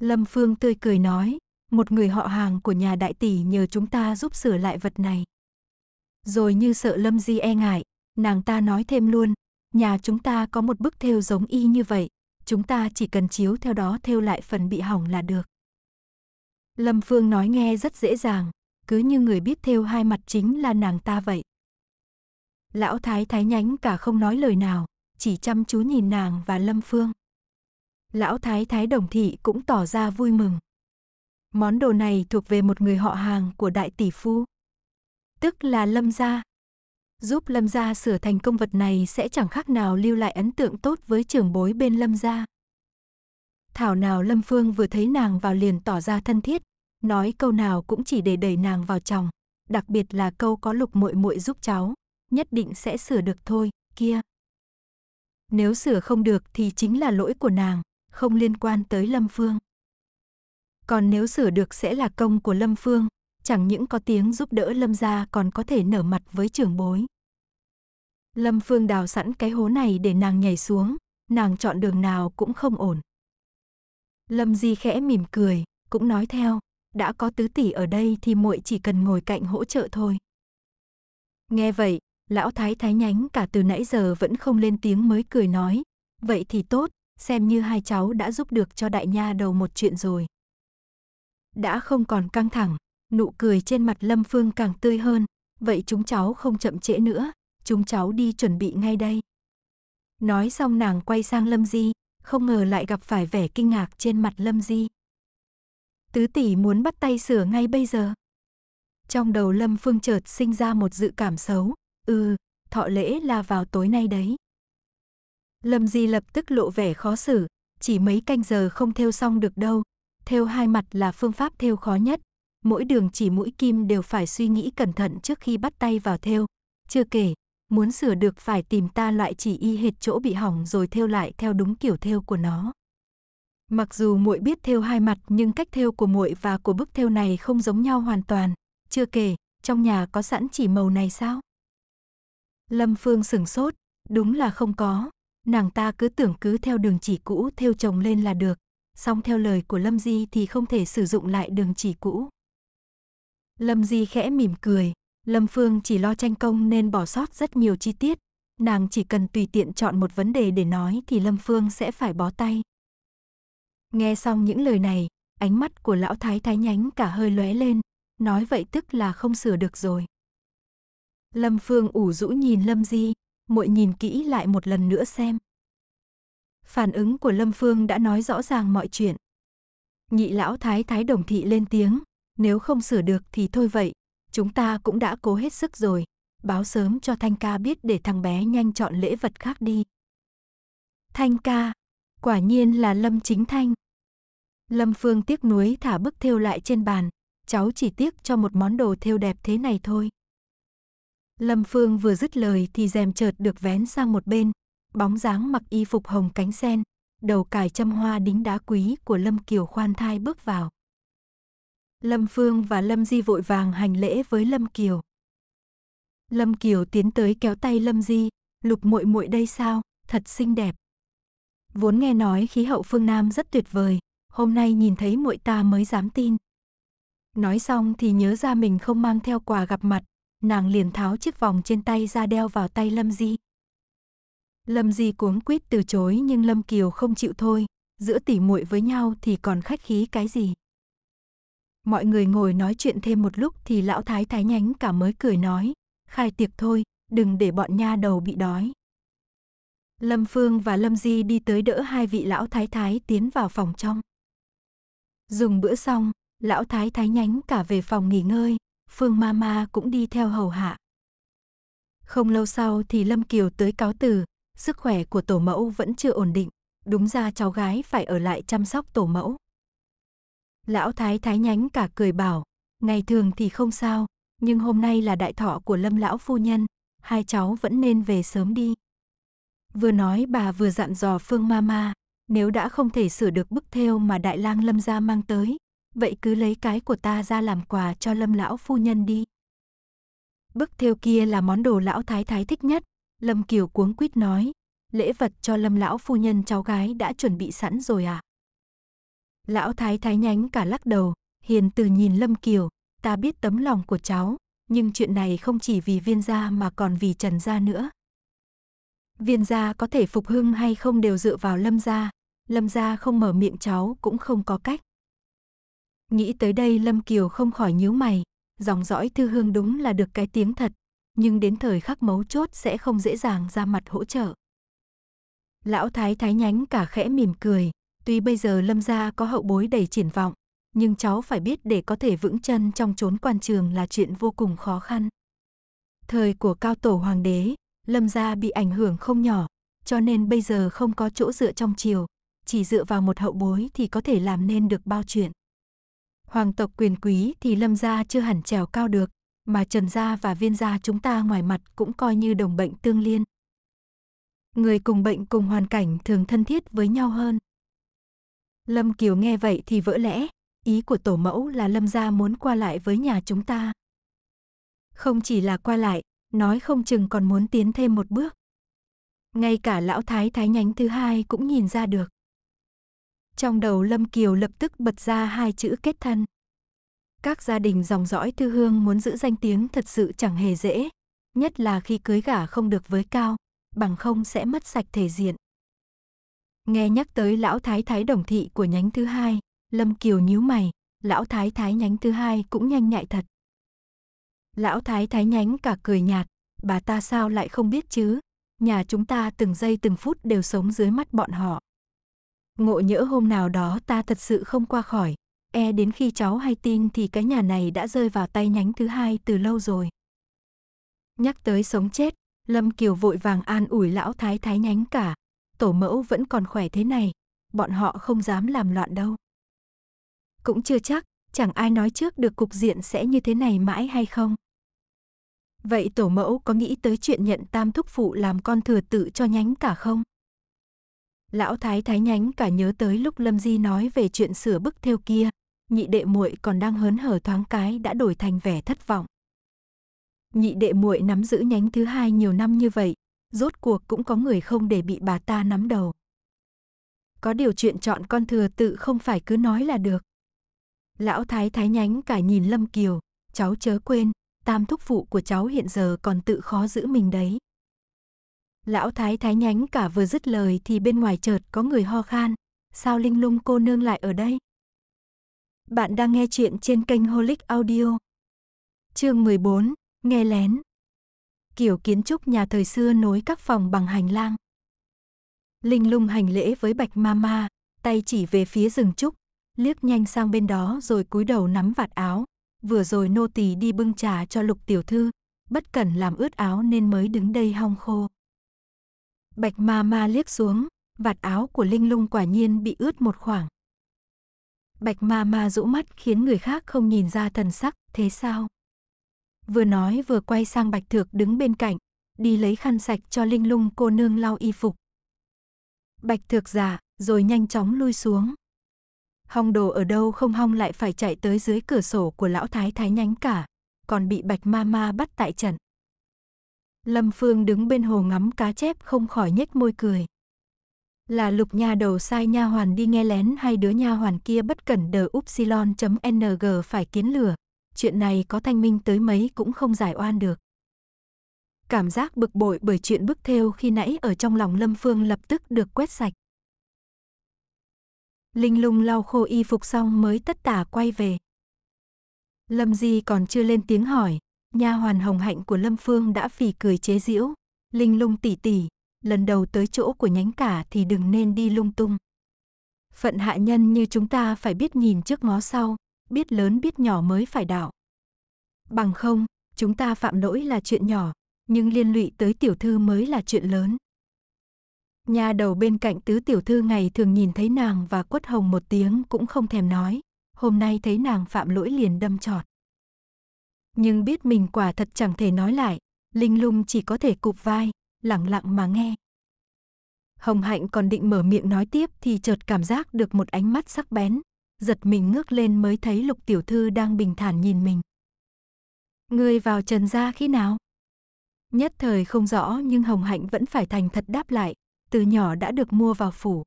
Lâm Phương tươi cười nói, một người họ hàng của nhà đại tỷ nhờ chúng ta giúp sửa lại vật này. Rồi như sợ Lâm Di e ngại, nàng ta nói thêm luôn, nhà chúng ta có một bức thêu giống y như vậy, chúng ta chỉ cần chiếu theo đó thêu lại phần bị hỏng là được. Lâm Phương nói nghe rất dễ dàng, cứ như người biết thêu hai mặt chính là nàng ta vậy. Lão Thái Thái nhánh cả không nói lời nào, chỉ chăm chú nhìn nàng và Lâm Phương. Lão Thái Thái Đồng Thị cũng tỏ ra vui mừng. Món đồ này thuộc về một người họ hàng của đại tỷ phu tức là Lâm gia. Giúp Lâm gia sửa thành công vật này sẽ chẳng khác nào lưu lại ấn tượng tốt với trưởng bối bên Lâm gia. Thảo nào Lâm Phương vừa thấy nàng vào liền tỏ ra thân thiết, nói câu nào cũng chỉ để đẩy nàng vào chồng, đặc biệt là câu có lục muội muội giúp cháu, nhất định sẽ sửa được thôi, kia. Nếu sửa không được thì chính là lỗi của nàng, không liên quan tới Lâm Phương. Còn nếu sửa được sẽ là công của Lâm Phương, chẳng những có tiếng giúp đỡ Lâm gia còn có thể nở mặt với trưởng bối. Lâm Phương đào sẵn cái hố này để nàng nhảy xuống, nàng chọn đường nào cũng không ổn. Lâm Di khẽ mỉm cười, cũng nói theo, đã có tứ tỷ ở đây thì muội chỉ cần ngồi cạnh hỗ trợ thôi. Nghe vậy, lão thái thái nhánh cả từ nãy giờ vẫn không lên tiếng mới cười nói, vậy thì tốt, xem như hai cháu đã giúp được cho đại nha đầu một chuyện rồi. Đã không còn căng thẳng, nụ cười trên mặt Lâm Phương càng tươi hơn, vậy chúng cháu không chậm trễ nữa, chúng cháu đi chuẩn bị ngay đây. Nói xong nàng quay sang Lâm Di, không ngờ lại gặp phải vẻ kinh ngạc trên mặt Lâm Di. Tứ tỷ muốn bắt tay sửa ngay bây giờ. Trong đầu Lâm Phương chợt sinh ra một dự cảm xấu, ừ, thọ lễ là vào tối nay đấy. Lâm Di lập tức lộ vẻ khó xử, chỉ mấy canh giờ không thêu xong được đâu, thêu hai mặt là phương pháp thêu khó nhất, mỗi đường chỉ mũi kim đều phải suy nghĩ cẩn thận trước khi bắt tay vào thêu. Chưa kể, muốn sửa được phải tìm ta loại chỉ y hệt chỗ bị hỏng rồi thêu lại theo đúng kiểu thêu của nó. Mặc dù muội biết thêu hai mặt nhưng cách thêu của muội và của bức thêu này không giống nhau hoàn toàn, chưa kể, trong nhà có sẵn chỉ màu này sao? Lâm Phương sửng sốt, đúng là không có, nàng ta cứ tưởng cứ theo đường chỉ cũ thêu chồng lên là được, song theo lời của Lâm Di thì không thể sử dụng lại đường chỉ cũ. Lâm Di khẽ mỉm cười, Lâm Phương chỉ lo tranh công nên bỏ sót rất nhiều chi tiết, nàng chỉ cần tùy tiện chọn một vấn đề để nói thì Lâm Phương sẽ phải bó tay. Nghe xong những lời này, ánh mắt của lão thái thái nhánh cả hơi lóe lên, nói vậy tức là không sửa được rồi. Lâm Phương ủ rũ nhìn Lâm Di, muội nhìn kỹ lại một lần nữa xem. Phản ứng của Lâm Phương đã nói rõ ràng mọi chuyện. Nhị lão thái thái đồng thị lên tiếng, nếu không sửa được thì thôi vậy, chúng ta cũng đã cố hết sức rồi, báo sớm cho Thanh ca biết để thằng bé nhanh chọn lễ vật khác đi. Thanh ca, quả nhiên là Lâm Chính Thanh. Lâm Phương tiếc nuối thả bức thêu lại trên bàn, cháu chỉ tiếc cho một món đồ thêu đẹp thế này thôi. Lâm Phương vừa dứt lời thì rèm chợt được vén sang một bên, bóng dáng mặc y phục hồng cánh sen, đầu cài châm hoa đính đá quý của Lâm Kiều khoan thai bước vào. Lâm Phương và Lâm Di vội vàng hành lễ với Lâm Kiều. Lâm Kiều tiến tới kéo tay Lâm Di, lục muội muội đây sao, thật xinh đẹp. Vốn nghe nói khí hậu phương Nam rất tuyệt vời, hôm nay nhìn thấy muội ta mới dám tin. Nói xong thì nhớ ra mình không mang theo quà gặp mặt, nàng liền tháo chiếc vòng trên tay ra đeo vào tay Lâm Di. Lâm Di cuống quýt từ chối nhưng Lâm Kiều không chịu thôi, giữa tỉ muội với nhau thì còn khách khí cái gì. Mọi người ngồi nói chuyện thêm một lúc thì lão thái thái nhánh cả mới cười nói, khai tiệc thôi, đừng để bọn nha đầu bị đói. Lâm Phương và Lâm Di đi tới đỡ hai vị lão thái thái tiến vào phòng trong. Dùng bữa xong, lão thái thái nhánh cả về phòng nghỉ ngơi, Phương Mama cũng đi theo hầu hạ. Không lâu sau thì Lâm Kiều tới cáo từ, sức khỏe của tổ mẫu vẫn chưa ổn định, đúng ra cháu gái phải ở lại chăm sóc tổ mẫu. Lão thái thái nhánh cả cười bảo, ngày thường thì không sao, nhưng hôm nay là đại thọ của lâm lão phu nhân, hai cháu vẫn nên về sớm đi. Vừa nói bà vừa dặn dò Phương Mama, nếu đã không thể sửa được bức thêu mà đại lang lâm gia mang tới, vậy cứ lấy cái của ta ra làm quà cho lâm lão phu nhân đi. Bức thêu kia là món đồ lão thái thái thích nhất, lâm kiều cuống quýt nói, lễ vật cho lâm lão phu nhân cháu gái đã chuẩn bị sẵn rồi à? Lão thái thái nhánh cả lắc đầu, hiền từ nhìn Lâm Kiều, ta biết tấm lòng của cháu, nhưng chuyện này không chỉ vì viên gia mà còn vì Trần gia nữa. Viên gia có thể phục hưng hay không đều dựa vào Lâm gia, Lâm gia không mở miệng cháu cũng không có cách. Nghĩ tới đây Lâm Kiều không khỏi nhíu mày, dòng dõi thư hương đúng là được cái tiếng thật, nhưng đến thời khắc mấu chốt sẽ không dễ dàng ra mặt hỗ trợ. Lão thái thái nhánh cả khẽ mỉm cười, Tuy bây giờ Lâm gia có hậu bối đầy triển vọng, nhưng cháu phải biết để có thể vững chân trong chốn quan trường là chuyện vô cùng khó khăn. Thời của cao tổ hoàng đế, Lâm gia bị ảnh hưởng không nhỏ, cho nên bây giờ không có chỗ dựa trong triều, chỉ dựa vào một hậu bối thì có thể làm nên được bao chuyện. Hoàng tộc quyền quý thì Lâm gia chưa hẳn trèo cao được, mà Trần gia và Viên gia chúng ta ngoài mặt cũng coi như đồng bệnh tương liên. Người cùng bệnh cùng hoàn cảnh thường thân thiết với nhau hơn. Lâm Kiều nghe vậy thì vỡ lẽ, ý của tổ mẫu là Lâm gia muốn qua lại với nhà chúng ta. Không chỉ là qua lại, nói không chừng còn muốn tiến thêm một bước. Ngay cả lão thái thái nhánh thứ hai cũng nhìn ra được. Trong đầu Lâm Kiều lập tức bật ra hai chữ kết thân. Các gia đình dòng dõi tư hương muốn giữ danh tiếng thật sự chẳng hề dễ, nhất là khi cưới gả không được với cao, bằng không sẽ mất sạch thể diện. Nghe nhắc tới lão thái thái đồng thị của nhánh thứ hai, Lâm Kiều nhíu mày, lão thái thái nhánh thứ hai cũng nhanh nhạy thật. Lão thái thái nhánh cả cười nhạt, bà ta sao lại không biết chứ, nhà chúng ta từng giây từng phút đều sống dưới mắt bọn họ. Ngộ nhỡ hôm nào đó ta thật sự không qua khỏi, e đến khi cháu hay tin thì cái nhà này đã rơi vào tay nhánh thứ hai từ lâu rồi. Nhắc tới sống chết, Lâm Kiều vội vàng an ủi lão thái thái nhánh cả, tổ mẫu vẫn còn khỏe thế này, bọn họ không dám làm loạn đâu. Cũng chưa chắc, chẳng ai nói trước được cục diện sẽ như thế này mãi hay không. Vậy tổ mẫu có nghĩ tới chuyện nhận tam thúc phụ làm con thừa tự cho nhánh cả không? Lão thái thái nhánh cả nhớ tới lúc Lâm Di nói về chuyện sửa bức theo kia, nhị đệ muội còn đang hớn hở thoáng cái đã đổi thành vẻ thất vọng. Nhị đệ muội nắm giữ nhánh thứ hai nhiều năm như vậy, rốt cuộc cũng có người không để bị bà ta nắm đầu. Có điều chuyện chọn con thừa tự không phải cứ nói là được. Lão thái thái nhánh cả nhìn Lâm Kiều, cháu chớ quên, tam thúc phụ của cháu hiện giờ còn tự khó giữ mình đấy. Lão thái thái nhánh cả vừa dứt lời thì bên ngoài chợt có người ho khan, sao Linh Lung cô nương lại ở đây? Bạn đang nghe chuyện trên kênh Holic Audio. Chương 14, nghe lén kiểu kiến trúc nhà thời xưa nối các phòng bằng hành lang. Linh lung hành lễ với Bạch Mama, tay chỉ về phía rừng trúc, liếc nhanh sang bên đó rồi cúi đầu nắm vạt áo. Vừa rồi nô tỳ đi bưng trà cho lục tiểu thư, bất cẩn làm ướt áo nên mới đứng đây hong khô. Bạch ma ma liếc xuống, vạt áo của Linh Lung quả nhiên bị ướt một khoảng. Bạch ma ma rũ mắt khiến người khác không nhìn ra thần sắc, thế sao? Vừa nói vừa quay sang Bạch Thược đứng bên cạnh, đi lấy khăn sạch cho Linh Lung cô nương lau y phục. Bạch Thược giả, rồi nhanh chóng lui xuống. Hong đồ ở đâu không hong lại phải chạy tới dưới cửa sổ của lão thái thái nhánh cả, còn bị Bạch ma ma bắt tại trận. Lâm Phương đứng bên hồ ngắm cá chép không khỏi nhếch môi cười. Là lục nha đầu sai nha hoàn đi nghe lén hay đứa nha hoàn kia bất cẩn đờ upsilon.ng phải kiến lửa, chuyện này có thanh minh tới mấy cũng không giải oan được. Cảm giác bực bội bởi chuyện bức theo khi nãy ở trong lòng Lâm Phương lập tức được quét sạch. Linh lung lau khô y phục xong mới tất tả quay về. Lâm Di còn chưa lên tiếng hỏi, nha hoàn hồng hạnh của Lâm Phương đã phì cười chế giễu. Linh lung tỉ tỉ, lần đầu tới chỗ của nhánh cả thì đừng nên đi lung tung. Phận hạ nhân như chúng ta phải biết nhìn trước ngó sau, biết lớn biết nhỏ mới phải đạo. Bằng không, chúng ta phạm lỗi là chuyện nhỏ, nhưng liên lụy tới tiểu thư mới là chuyện lớn. Nhà đầu bên cạnh tứ tiểu thư ngày thường nhìn thấy nàng và quất hồng một tiếng cũng không thèm nói, hôm nay thấy nàng phạm lỗi liền đâm trọt. Nhưng biết mình quả thật chẳng thể nói lại, Linh Lung chỉ có thể cụp vai, lặng lặng mà nghe. Hồng Hạnh còn định mở miệng nói tiếp thì chợt cảm giác được một ánh mắt sắc bén, giật mình ngước lên mới thấy lục tiểu thư đang bình thản nhìn mình. Ngươi vào trần gia khi nào? Nhất thời không rõ nhưng Hồng Hạnh vẫn phải thành thật đáp lại, từ nhỏ đã được mua vào phủ.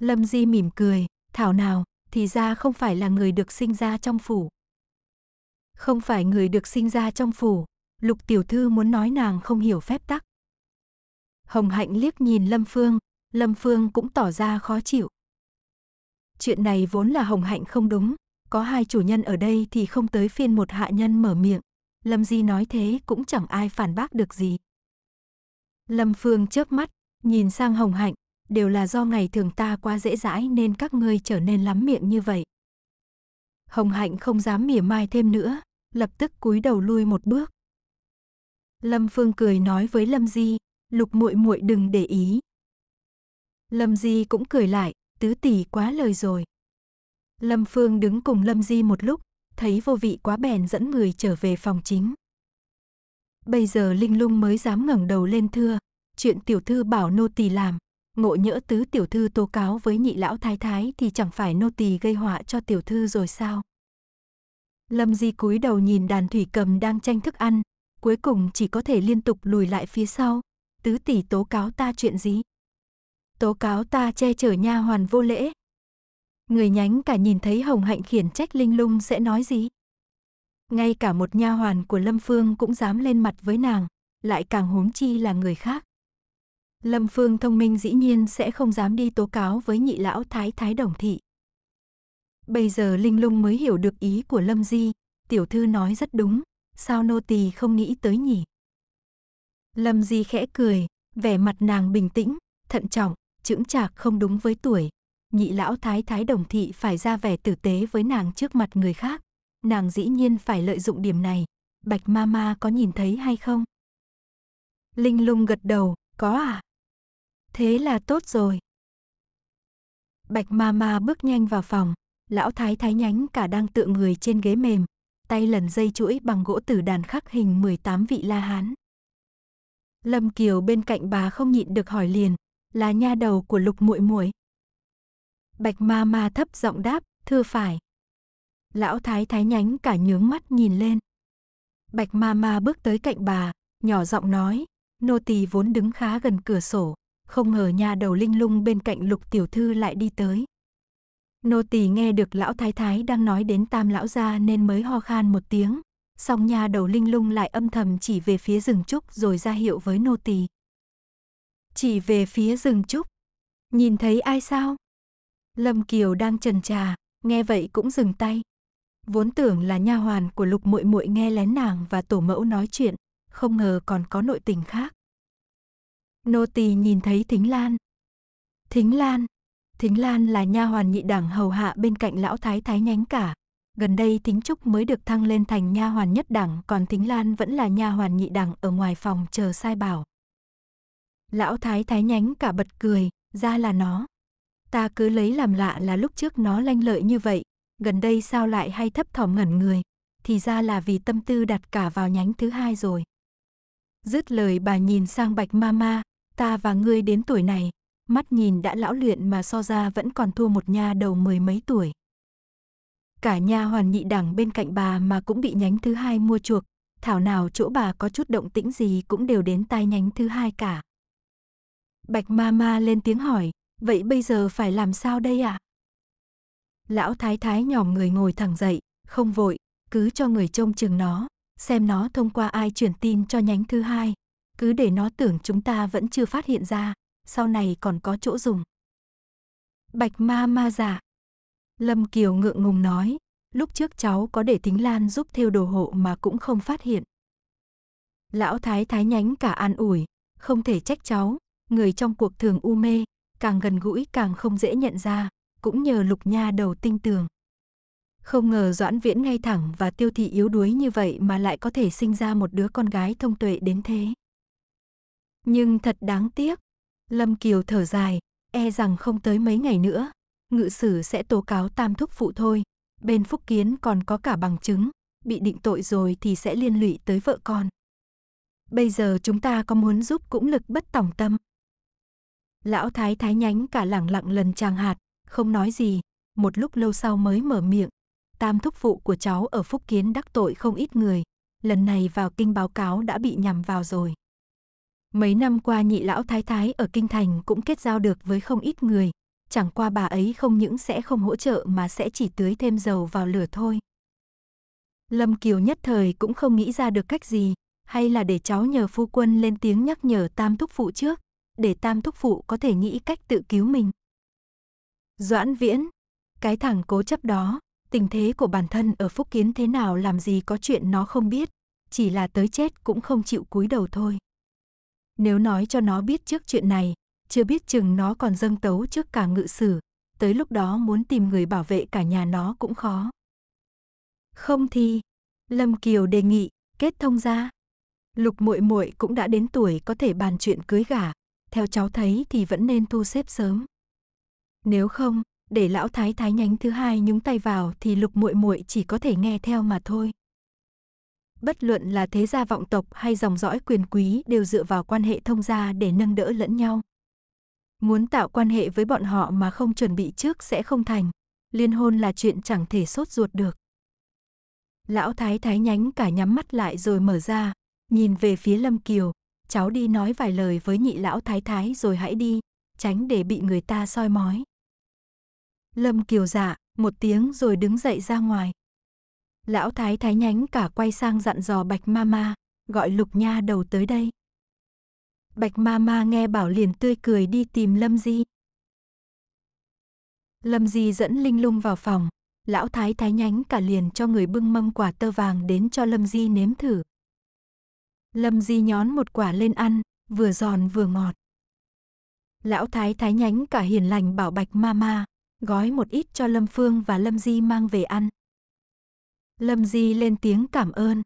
Lâm Di mỉm cười, thảo nào, thì ra không phải là người được sinh ra trong phủ. Không phải người được sinh ra trong phủ, lục tiểu thư muốn nói nàng không hiểu phép tắc. Hồng Hạnh liếc nhìn Lâm Phương, Lâm Phương cũng tỏ ra khó chịu chuyện này vốn là hồng hạnh không đúng, có hai chủ nhân ở đây thì không tới phiên một hạ nhân mở miệng. Lâm Di nói thế cũng chẳng ai phản bác được gì. Lâm Phương chớp mắt, nhìn sang Hồng Hạnh, đều là do ngày thường ta quá dễ dãi nên các ngươi trở nên lắm miệng như vậy. Hồng Hạnh không dám mỉa mai thêm nữa, lập tức cúi đầu lui một bước. Lâm Phương cười nói với Lâm Di, "Lục muội muội đừng để ý." Lâm Di cũng cười lại, tứ tỷ quá lời rồi. Lâm Phương đứng cùng Lâm Di một lúc, thấy vô vị quá bèn dẫn người trở về phòng chính. Bây giờ Linh Lung mới dám ngẩng đầu lên thưa, chuyện tiểu thư bảo nô tỳ làm, ngộ nhỡ tứ tiểu thư tố cáo với nhị lão thái thái thì chẳng phải nô tỳ gây họa cho tiểu thư rồi sao? Lâm Di cúi đầu nhìn đàn thủy cầm đang tranh thức ăn, cuối cùng chỉ có thể liên tục lùi lại phía sau, tứ tỷ tố cáo ta chuyện gì? tố cáo ta che chở nha hoàn vô lễ. Người nhánh cả nhìn thấy Hồng Hạnh khiển trách Linh Lung sẽ nói gì? Ngay cả một nha hoàn của Lâm Phương cũng dám lên mặt với nàng, lại càng huống chi là người khác. Lâm Phương thông minh dĩ nhiên sẽ không dám đi tố cáo với nhị lão thái thái đồng thị. Bây giờ Linh Lung mới hiểu được ý của Lâm Di, tiểu thư nói rất đúng, sao nô tỳ không nghĩ tới nhỉ? Lâm Di khẽ cười, vẻ mặt nàng bình tĩnh, thận trọng, chững chạc không đúng với tuổi. Nhị lão thái thái đồng thị phải ra vẻ tử tế với nàng trước mặt người khác. Nàng dĩ nhiên phải lợi dụng điểm này. Bạch ma ma có nhìn thấy hay không? Linh lung gật đầu, có à? Thế là tốt rồi. Bạch ma ma bước nhanh vào phòng, lão thái thái nhánh cả đang tựa người trên ghế mềm, tay lần dây chuỗi bằng gỗ tử đàn khắc hình 18 vị la hán. Lâm Kiều bên cạnh bà không nhịn được hỏi liền, là nha đầu của Lục Muội Muội. Bạch Ma Ma thấp giọng đáp, "Thưa phải." Lão thái thái nhánh cả nhướng mắt nhìn lên. Bạch Ma Ma bước tới cạnh bà, nhỏ giọng nói, "Nô tỳ vốn đứng khá gần cửa sổ, không ngờ nha đầu linh lung bên cạnh Lục tiểu thư lại đi tới." Nô tỳ nghe được lão thái thái đang nói đến Tam lão gia nên mới ho khan một tiếng, song nha đầu linh lung lại âm thầm chỉ về phía rừng trúc rồi ra hiệu với nô tỳ chỉ về phía rừng trúc. Nhìn thấy ai sao? Lâm Kiều đang trần trà, nghe vậy cũng dừng tay. Vốn tưởng là nha hoàn của Lục Muội Muội nghe lén nàng và tổ mẫu nói chuyện, không ngờ còn có nội tình khác. Nô tỳ nhìn thấy Thính Lan. Thính Lan, Thính Lan là nha hoàn nhị đẳng hầu hạ bên cạnh lão thái thái nhánh cả. Gần đây Thính Trúc mới được thăng lên thành nha hoàn nhất đẳng, còn Thính Lan vẫn là nha hoàn nhị đẳng ở ngoài phòng chờ sai bảo. Lão thái thái nhánh cả bật cười, ra là nó. Ta cứ lấy làm lạ là lúc trước nó lanh lợi như vậy, gần đây sao lại hay thấp thỏm ngẩn người, thì ra là vì tâm tư đặt cả vào nhánh thứ hai rồi. Dứt lời bà nhìn sang bạch mama, ta và ngươi đến tuổi này, mắt nhìn đã lão luyện mà so ra vẫn còn thua một nha đầu mười mấy tuổi. Cả nha hoàn nhị đẳng bên cạnh bà mà cũng bị nhánh thứ hai mua chuộc, thảo nào chỗ bà có chút động tĩnh gì cũng đều đến tai nhánh thứ hai cả. Bạch ma ma lên tiếng hỏi, vậy bây giờ phải làm sao đây ạ? À? Lão thái thái nhòm người ngồi thẳng dậy, không vội, cứ cho người trông chừng nó, xem nó thông qua ai truyền tin cho nhánh thứ hai. Cứ để nó tưởng chúng ta vẫn chưa phát hiện ra, sau này còn có chỗ dùng. Bạch ma ma giả. Lâm Kiều ngượng ngùng nói, lúc trước cháu có để tính Lan giúp theo đồ hộ mà cũng không phát hiện. Lão thái thái nhánh cả an ủi, không thể trách cháu, người trong cuộc thường u mê, càng gần gũi càng không dễ nhận ra, cũng nhờ lục nha đầu tinh tường. Không ngờ Doãn Viễn ngay thẳng và tiêu thị yếu đuối như vậy mà lại có thể sinh ra một đứa con gái thông tuệ đến thế. Nhưng thật đáng tiếc, Lâm Kiều thở dài, e rằng không tới mấy ngày nữa, ngự sử sẽ tố cáo tam thúc phụ thôi, bên Phúc Kiến còn có cả bằng chứng, bị định tội rồi thì sẽ liên lụy tới vợ con. Bây giờ chúng ta có muốn giúp cũng lực bất tòng tâm. Lão thái thái nhánh cả lẳng lặng lần chàng hạt, không nói gì, một lúc lâu sau mới mở miệng. Tam thúc phụ của cháu ở Phúc Kiến đắc tội không ít người, lần này vào kinh báo cáo đã bị nhằm vào rồi. Mấy năm qua nhị lão thái thái ở kinh thành cũng kết giao được với không ít người, chẳng qua bà ấy không những sẽ không hỗ trợ mà sẽ chỉ tưới thêm dầu vào lửa thôi. Lâm Kiều nhất thời cũng không nghĩ ra được cách gì, hay là để cháu nhờ phu quân lên tiếng nhắc nhở tam thúc phụ trước, để tam thúc phụ có thể nghĩ cách tự cứu mình. Doãn viễn, cái thằng cố chấp đó, tình thế của bản thân ở phúc kiến thế nào làm gì có chuyện nó không biết, chỉ là tới chết cũng không chịu cúi đầu thôi. Nếu nói cho nó biết trước chuyện này, chưa biết chừng nó còn dâng tấu trước cả ngự sử, tới lúc đó muốn tìm người bảo vệ cả nhà nó cũng khó. Không thì, Lâm Kiều đề nghị kết thông gia. Lục muội muội cũng đã đến tuổi có thể bàn chuyện cưới gả, theo cháu thấy thì vẫn nên thu xếp sớm. Nếu không, để lão thái thái nhánh thứ hai nhúng tay vào thì lục muội muội chỉ có thể nghe theo mà thôi. Bất luận là thế gia vọng tộc hay dòng dõi quyền quý đều dựa vào quan hệ thông gia để nâng đỡ lẫn nhau. Muốn tạo quan hệ với bọn họ mà không chuẩn bị trước sẽ không thành. Liên hôn là chuyện chẳng thể sốt ruột được. Lão thái thái nhánh cả nhắm mắt lại rồi mở ra, nhìn về phía Lâm Kiều, cháu đi nói vài lời với nhị lão thái thái rồi hãy đi, tránh để bị người ta soi mói. Lâm Kiều dạ, một tiếng rồi đứng dậy ra ngoài. Lão thái thái nhánh cả quay sang dặn dò Bạch Mama, gọi Lục Nha đầu tới đây. Bạch Mama nghe bảo liền tươi cười đi tìm Lâm Di. Lâm Di dẫn Linh Lung vào phòng, lão thái thái nhánh cả liền cho người bưng mâm quả tơ vàng đến cho Lâm Di nếm thử. Lâm Di nhón một quả lên ăn, vừa giòn vừa ngọt. Lão Thái Thái nhánh cả hiền lành bảo Bạch Mama, gói một ít cho Lâm Phương và Lâm Di mang về ăn. Lâm Di lên tiếng cảm ơn.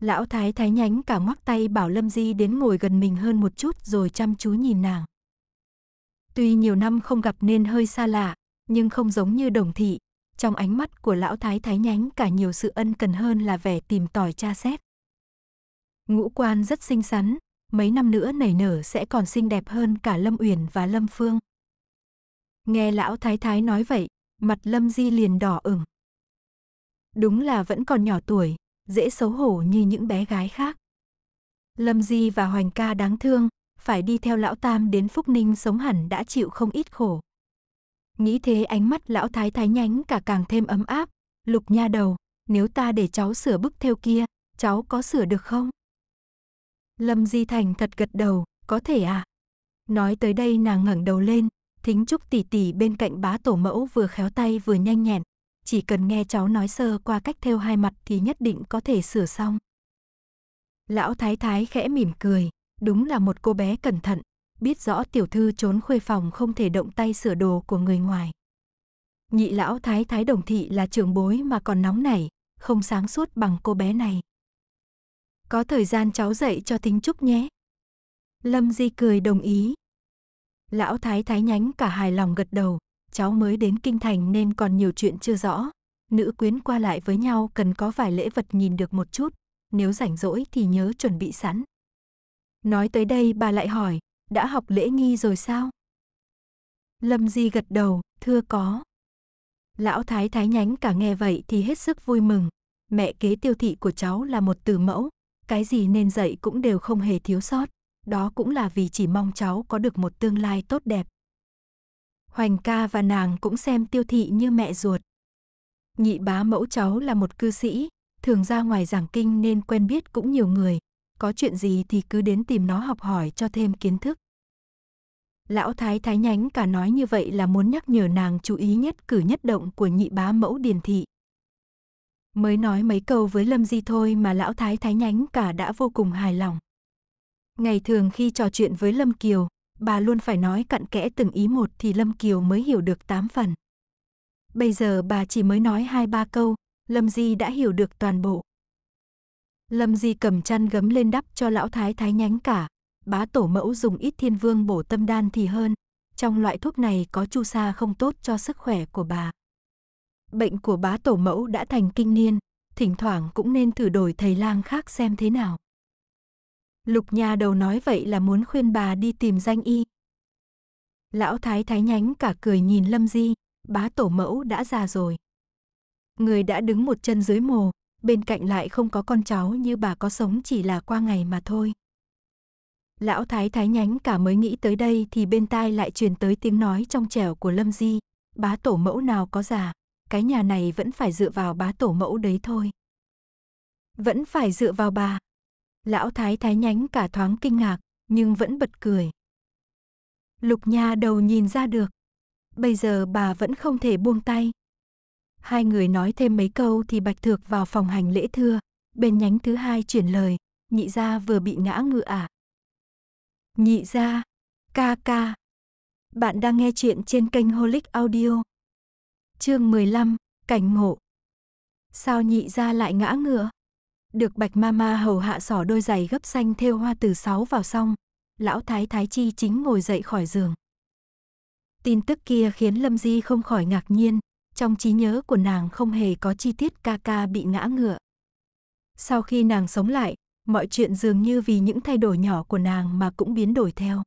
Lão Thái Thái nhánh cả ngoắc tay bảo Lâm Di đến ngồi gần mình hơn một chút rồi chăm chú nhìn nàng. Tuy nhiều năm không gặp nên hơi xa lạ, nhưng không giống như đồng thị. Trong ánh mắt của lão thái thái nhánh cả nhiều sự ân cần hơn là vẻ tìm tòi tra xét. Ngũ quan rất xinh xắn, mấy năm nữa nảy nở sẽ còn xinh đẹp hơn cả Lâm Uyển và Lâm Phương. Nghe lão thái thái nói vậy, mặt Lâm Di liền đỏ ửng. Đúng là vẫn còn nhỏ tuổi, dễ xấu hổ như những bé gái khác. Lâm Di và Hoành ca đáng thương, phải đi theo lão Tam đến Phúc Ninh sống hẳn đã chịu không ít khổ. Nghĩ thế ánh mắt lão thái thái nhánh cả càng thêm ấm áp, lục nha đầu, nếu ta để cháu sửa bức theo kia, cháu có sửa được không? Lâm Di Thành thật gật đầu, có thể à? Nói tới đây nàng ngẩng đầu lên, thính trúc tỷ tỷ bên cạnh bá tổ mẫu vừa khéo tay vừa nhanh nhẹn, chỉ cần nghe cháu nói sơ qua cách thêu hai mặt thì nhất định có thể sửa xong. Lão thái thái khẽ mỉm cười, đúng là một cô bé cẩn thận, biết rõ tiểu thư trốn khuê phòng không thể động tay sửa đồ của người ngoài. Nhị lão thái thái đồng thị là trưởng bối mà còn nóng nảy, không sáng suốt bằng cô bé này. Có thời gian cháu dạy cho Thính Trúc nhé. Lâm Di cười đồng ý. Lão Thái Thái nhánh cả hài lòng gật đầu, cháu mới đến Kinh Thành nên còn nhiều chuyện chưa rõ. Nữ quyến qua lại với nhau cần có vài lễ vật nhìn được một chút, nếu rảnh rỗi thì nhớ chuẩn bị sẵn. Nói tới đây bà lại hỏi, đã học lễ nghi rồi sao? Lâm Di gật đầu, thưa có. Lão Thái Thái nhánh cả nghe vậy thì hết sức vui mừng. Mẹ kế tiêu thị của cháu là một từ mẫu, cái gì nên dạy cũng đều không hề thiếu sót, đó cũng là vì chỉ mong cháu có được một tương lai tốt đẹp. Hoành ca và nàng cũng xem tiêu thị như mẹ ruột. Nhị bá mẫu cháu là một cư sĩ, thường ra ngoài giảng kinh nên quen biết cũng nhiều người, có chuyện gì thì cứ đến tìm nó học hỏi cho thêm kiến thức. Lão thái thái nhánh cả nói như vậy là muốn nhắc nhở nàng chú ý nhất cử nhất động của nhị bá mẫu điền thị. Mới nói mấy câu với Lâm Di thôi mà lão thái thái nhánh cả đã vô cùng hài lòng. Ngày thường khi trò chuyện với Lâm Kiều, bà luôn phải nói cặn kẽ từng ý một thì Lâm Kiều mới hiểu được tám phần. Bây giờ bà chỉ mới nói hai ba câu, Lâm Di đã hiểu được toàn bộ. Lâm Di cầm chăn gấm lên đắp cho lão thái thái nhánh cả, bá tổ mẫu dùng ít thiên vương bổ tâm đan thì hơn, trong loại thuốc này có chu sa không tốt cho sức khỏe của bà bệnh của bá tổ mẫu đã thành kinh niên, thỉnh thoảng cũng nên thử đổi thầy lang khác xem thế nào. Lục nhà đầu nói vậy là muốn khuyên bà đi tìm danh y. Lão thái thái nhánh cả cười nhìn Lâm Di, bá tổ mẫu đã già rồi. Người đã đứng một chân dưới mồ, bên cạnh lại không có con cháu như bà có sống chỉ là qua ngày mà thôi. Lão thái thái nhánh cả mới nghĩ tới đây thì bên tai lại truyền tới tiếng nói trong trẻo của Lâm Di, bá tổ mẫu nào có già cái nhà này vẫn phải dựa vào bá tổ mẫu đấy thôi. Vẫn phải dựa vào bà. Lão thái thái nhánh cả thoáng kinh ngạc, nhưng vẫn bật cười. Lục nha đầu nhìn ra được. Bây giờ bà vẫn không thể buông tay. Hai người nói thêm mấy câu thì Bạch Thược vào phòng hành lễ thưa. Bên nhánh thứ hai chuyển lời, nhị gia vừa bị ngã ngựa à. Nhị gia, ca ca. Bạn đang nghe chuyện trên kênh Holic Audio. Chương 15, cảnh ngộ. Sao nhị ra lại ngã ngựa? Được Bạch Mama hầu hạ xỏ đôi giày gấp xanh thêu hoa từ sáu vào xong, lão thái thái chi chính ngồi dậy khỏi giường. Tin tức kia khiến Lâm Di không khỏi ngạc nhiên, trong trí nhớ của nàng không hề có chi tiết ca ca bị ngã ngựa. Sau khi nàng sống lại, mọi chuyện dường như vì những thay đổi nhỏ của nàng mà cũng biến đổi theo.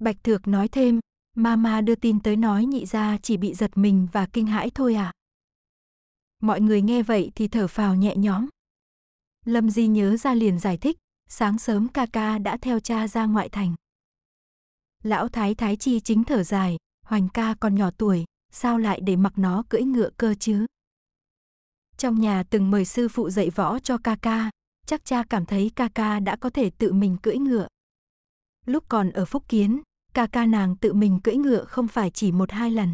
Bạch Thược nói thêm, Mama đưa tin tới nói nhị gia chỉ bị giật mình và kinh hãi thôi à. Mọi người nghe vậy thì thở phào nhẹ nhõm. Lâm Di nhớ ra liền giải thích, sáng sớm Kaka đã theo cha ra ngoại thành. Lão Thái Thái Chi chính thở dài, Hoành ca còn nhỏ tuổi, sao lại để mặc nó cưỡi ngựa cơ chứ? Trong nhà từng mời sư phụ dạy võ cho Kaka, chắc cha cảm thấy Kaka đã có thể tự mình cưỡi ngựa. Lúc còn ở Phúc Kiến, ca ca nàng tự mình cưỡi ngựa không phải chỉ một hai lần.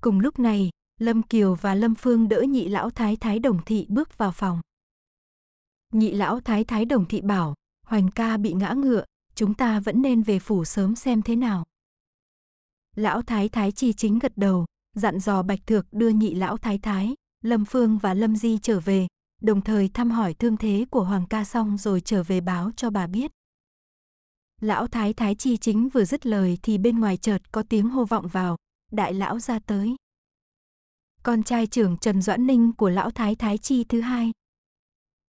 Cùng lúc này, Lâm Kiều và Lâm Phương đỡ nhị lão thái thái đồng thị bước vào phòng. Nhị lão thái thái đồng thị bảo, Hoành ca bị ngã ngựa, chúng ta vẫn nên về phủ sớm xem thế nào. Lão thái thái chi chính gật đầu, dặn dò Bạch Thược đưa nhị lão thái thái, Lâm Phương và Lâm Di trở về, đồng thời thăm hỏi thương thế của Hoàng ca xong rồi trở về báo cho bà biết. Lão thái thái chi chính vừa dứt lời thì bên ngoài chợt có tiếng hô vọng vào, đại lão ra tới. Con trai trưởng Trần Doãn Ninh của lão thái thái chi thứ hai.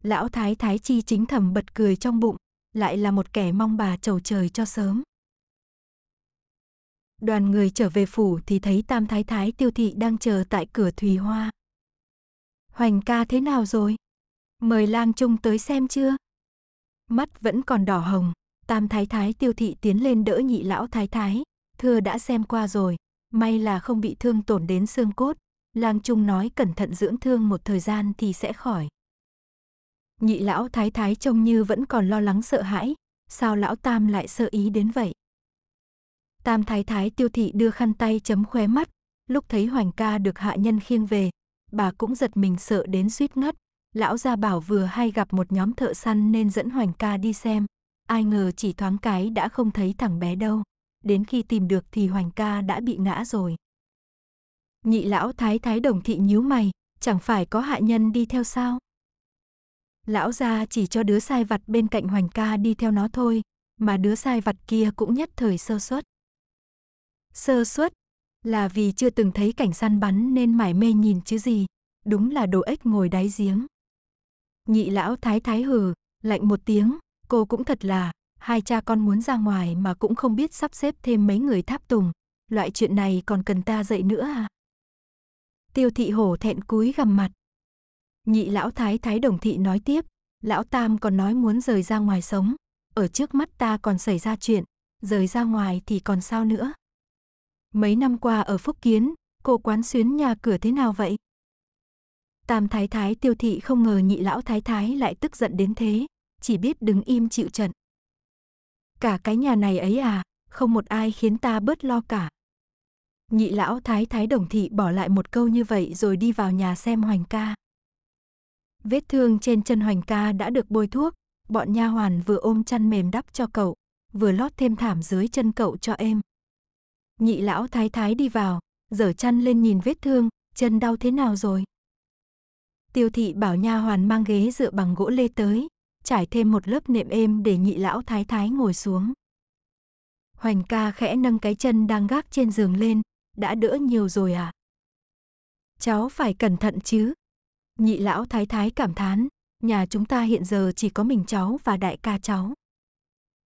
Lão thái thái chi chính thầm bật cười trong bụng, lại là một kẻ mong bà trầu trời cho sớm. Đoàn người trở về phủ thì thấy Tam Thái Thái Tiêu Thị đang chờ tại cửa Thùy Hoa. Hoành ca thế nào rồi? Mời lang trung tới xem chưa? Mắt vẫn còn đỏ hồng. Tam thái thái tiêu thị tiến lên đỡ nhị lão thái thái, thưa đã xem qua rồi, may là không bị thương tổn đến xương cốt, lang trung nói cẩn thận dưỡng thương một thời gian thì sẽ khỏi. Nhị lão thái thái trông như vẫn còn lo lắng sợ hãi, sao lão tam lại sơ ý đến vậy? Tam thái thái tiêu thị đưa khăn tay chấm khóe mắt, lúc thấy hoành ca được hạ nhân khiêng về, bà cũng giật mình sợ đến suýt ngất. Lão gia bảo vừa hay gặp một nhóm thợ săn nên dẫn hoành ca đi xem, ai ngờ chỉ thoáng cái đã không thấy thằng bé đâu. Đến khi tìm được thì Hoành ca đã bị ngã rồi. Nhị lão thái thái đồng thị nhíu mày, chẳng phải có hạ nhân đi theo sao? Lão gia chỉ cho đứa sai vặt bên cạnh Hoành ca đi theo nó thôi, mà đứa sai vặt kia cũng nhất thời sơ suất. Sơ suất là vì chưa từng thấy cảnh săn bắn nên mải mê nhìn chứ gì, đúng là đồ ếch ngồi đáy giếng. Nhị lão thái thái hừ, lạnh một tiếng, Cô cũng thật là, hai cha con muốn ra ngoài mà cũng không biết sắp xếp thêm mấy người tháp tùng. Loại chuyện này còn cần ta dạy nữa à? Tiêu thị hổ thẹn cúi gằm mặt. Nhị lão thái thái đồng thị nói tiếp, lão tam còn nói muốn rời ra ngoài sống. Ở trước mắt ta còn xảy ra chuyện, rời ra ngoài thì còn sao nữa? Mấy năm qua ở Phúc Kiến, cô quán xuyến nhà cửa thế nào vậy? Tam thái thái tiêu thị không ngờ nhị lão thái thái lại tức giận đến thế, chỉ biết đứng im chịu trận. Cả cái nhà này ấy à, không một ai khiến ta bớt lo cả. Nhị lão thái thái đồng thị bỏ lại một câu như vậy rồi đi vào nhà xem hoành ca. Vết thương trên chân hoành ca đã được bôi thuốc, bọn nha hoàn vừa ôm chăn mềm đắp cho cậu, vừa lót thêm thảm dưới chân cậu cho êm. Nhị lão thái thái đi vào, dở chăn lên nhìn vết thương, chân đau thế nào rồi? Tiêu thị bảo nha hoàn mang ghế dựa bằng gỗ lê tới, trải thêm một lớp nệm êm để nhị lão thái thái ngồi xuống. Hoành ca khẽ nâng cái chân đang gác trên giường lên, đã đỡ nhiều rồi à? Cháu phải cẩn thận chứ. Nhị lão thái thái cảm thán, nhà chúng ta hiện giờ chỉ có mình cháu và đại ca cháu.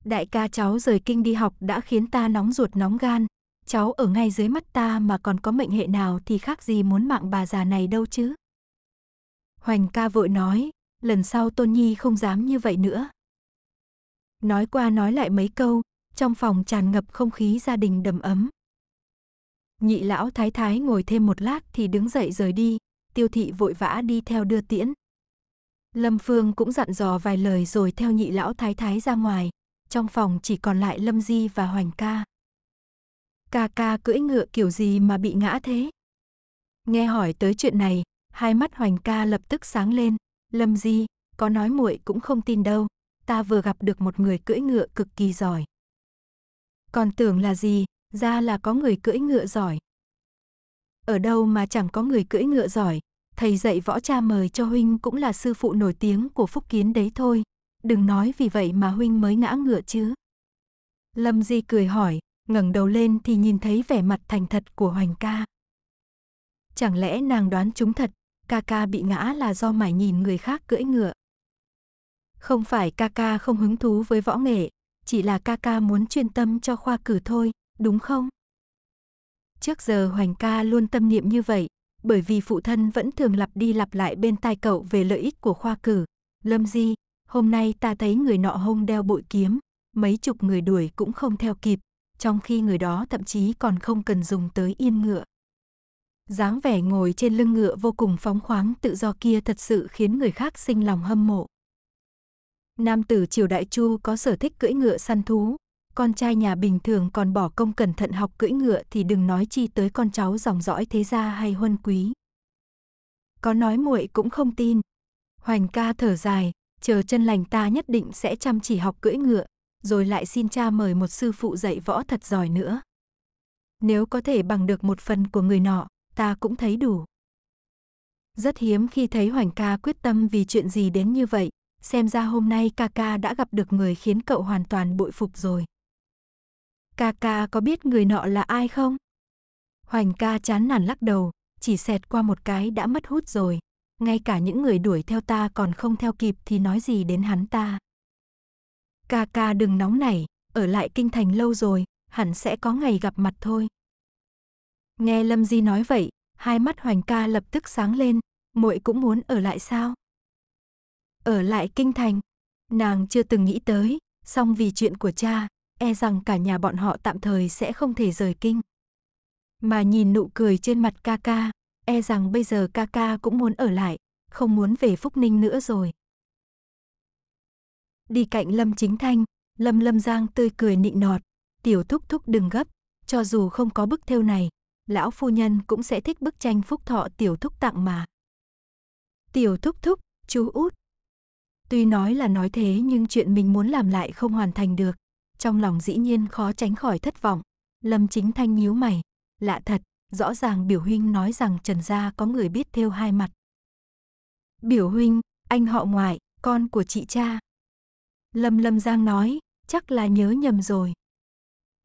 Đại ca cháu rời kinh đi học đã khiến ta nóng ruột nóng gan, cháu ở ngay dưới mắt ta mà còn có mệnh hệ nào thì khác gì muốn mạng bà già này đâu chứ. Hoành ca vội nói, lần sau Tôn Nhi không dám như vậy nữa. Nói qua nói lại mấy câu, trong phòng tràn ngập không khí gia đình đầm ấm. Nhị lão thái thái ngồi thêm một lát thì đứng dậy rời đi, tiêu thị vội vã đi theo đưa tiễn. Lâm Phương cũng dặn dò vài lời rồi theo nhị lão thái thái ra ngoài, trong phòng chỉ còn lại Lâm Di và Hoành ca. Ca ca cưỡi ngựa kiểu gì mà bị ngã thế? Nghe hỏi tới chuyện này, hai mắt Hoành ca lập tức sáng lên. Lâm Di, có nói muội cũng không tin đâu, ta vừa gặp được một người cưỡi ngựa cực kỳ giỏi. Còn tưởng là gì, ra là có người cưỡi ngựa giỏi. Ở đâu mà chẳng có người cưỡi ngựa giỏi, thầy dạy võ cha mời cho huynh cũng là sư phụ nổi tiếng của Phúc Kiến đấy thôi, đừng nói vì vậy mà huynh mới ngã ngựa chứ. Lâm Di cười hỏi, ngẩng đầu lên thì nhìn thấy vẻ mặt thành thật của Hoành ca. Chẳng lẽ nàng đoán chúng thật, Kaka bị ngã là do mải nhìn người khác cưỡi ngựa. Không phải Kaka không hứng thú với võ nghệ, chỉ là Kaka muốn chuyên tâm cho khoa cử thôi, đúng không? Trước giờ Hoành ca luôn tâm niệm như vậy, bởi vì phụ thân vẫn thường lặp đi lặp lại bên tai cậu về lợi ích của khoa cử. Lâm Di, hôm nay ta thấy người nọ hông đeo bội kiếm, mấy chục người đuổi cũng không theo kịp, trong khi người đó thậm chí còn không cần dùng tới yên ngựa dáng vẻ ngồi trên lưng ngựa vô cùng phóng khoáng tự do kia thật sự khiến người khác sinh lòng hâm mộ. Nam tử triều đại chu có sở thích cưỡi ngựa săn thú, con trai nhà bình thường còn bỏ công cẩn thận học cưỡi ngựa thì đừng nói chi tới con cháu dòng dõi thế gia hay huân quý. Có nói muội cũng không tin. Hoành ca thở dài, chờ chân lành ta nhất định sẽ chăm chỉ học cưỡi ngựa, rồi lại xin cha mời một sư phụ dạy võ thật giỏi nữa. Nếu có thể bằng được một phần của người nọ, ta cũng thấy đủ. Rất hiếm khi thấy Hoành ca quyết tâm vì chuyện gì đến như vậy, xem ra hôm nay ca ca đã gặp được người khiến cậu hoàn toàn bội phục rồi. Ca ca có biết người nọ là ai không? Hoành ca chán nản lắc đầu, chỉ xẹt qua một cái đã mất hút rồi. Ngay cả những người đuổi theo ta còn không theo kịp thì nói gì đến hắn ta. Ca ca đừng nóng nảy, ở lại kinh thành lâu rồi, hẳn sẽ có ngày gặp mặt thôi. Nghe Lâm Di nói vậy, hai mắt Hoành ca lập tức sáng lên, muội cũng muốn ở lại sao? Ở lại kinh thành, nàng chưa từng nghĩ tới, song vì chuyện của cha, e rằng cả nhà bọn họ tạm thời sẽ không thể rời kinh. Mà nhìn nụ cười trên mặt ca ca, e rằng bây giờ ca ca cũng muốn ở lại, không muốn về Phúc Ninh nữa rồi. Đi cạnh Lâm Chính Thanh, Lâm Lâm Giang tươi cười nịnh nọt, tiểu thúc thúc đừng gấp, cho dù không có bức theo này, lão phu nhân cũng sẽ thích bức tranh phúc thọ tiểu thúc tặng mà. Tiểu thúc thúc, chú út. Tuy nói là nói thế nhưng chuyện mình muốn làm lại không hoàn thành được. Trong lòng dĩ nhiên khó tránh khỏi thất vọng. Lâm chính thanh nhíu mày. Lạ thật, rõ ràng biểu huynh nói rằng Trần Gia có người biết theo hai mặt. Biểu huynh, anh họ ngoại, con của chị cha. Lâm Lâm Giang nói, chắc là nhớ nhầm rồi.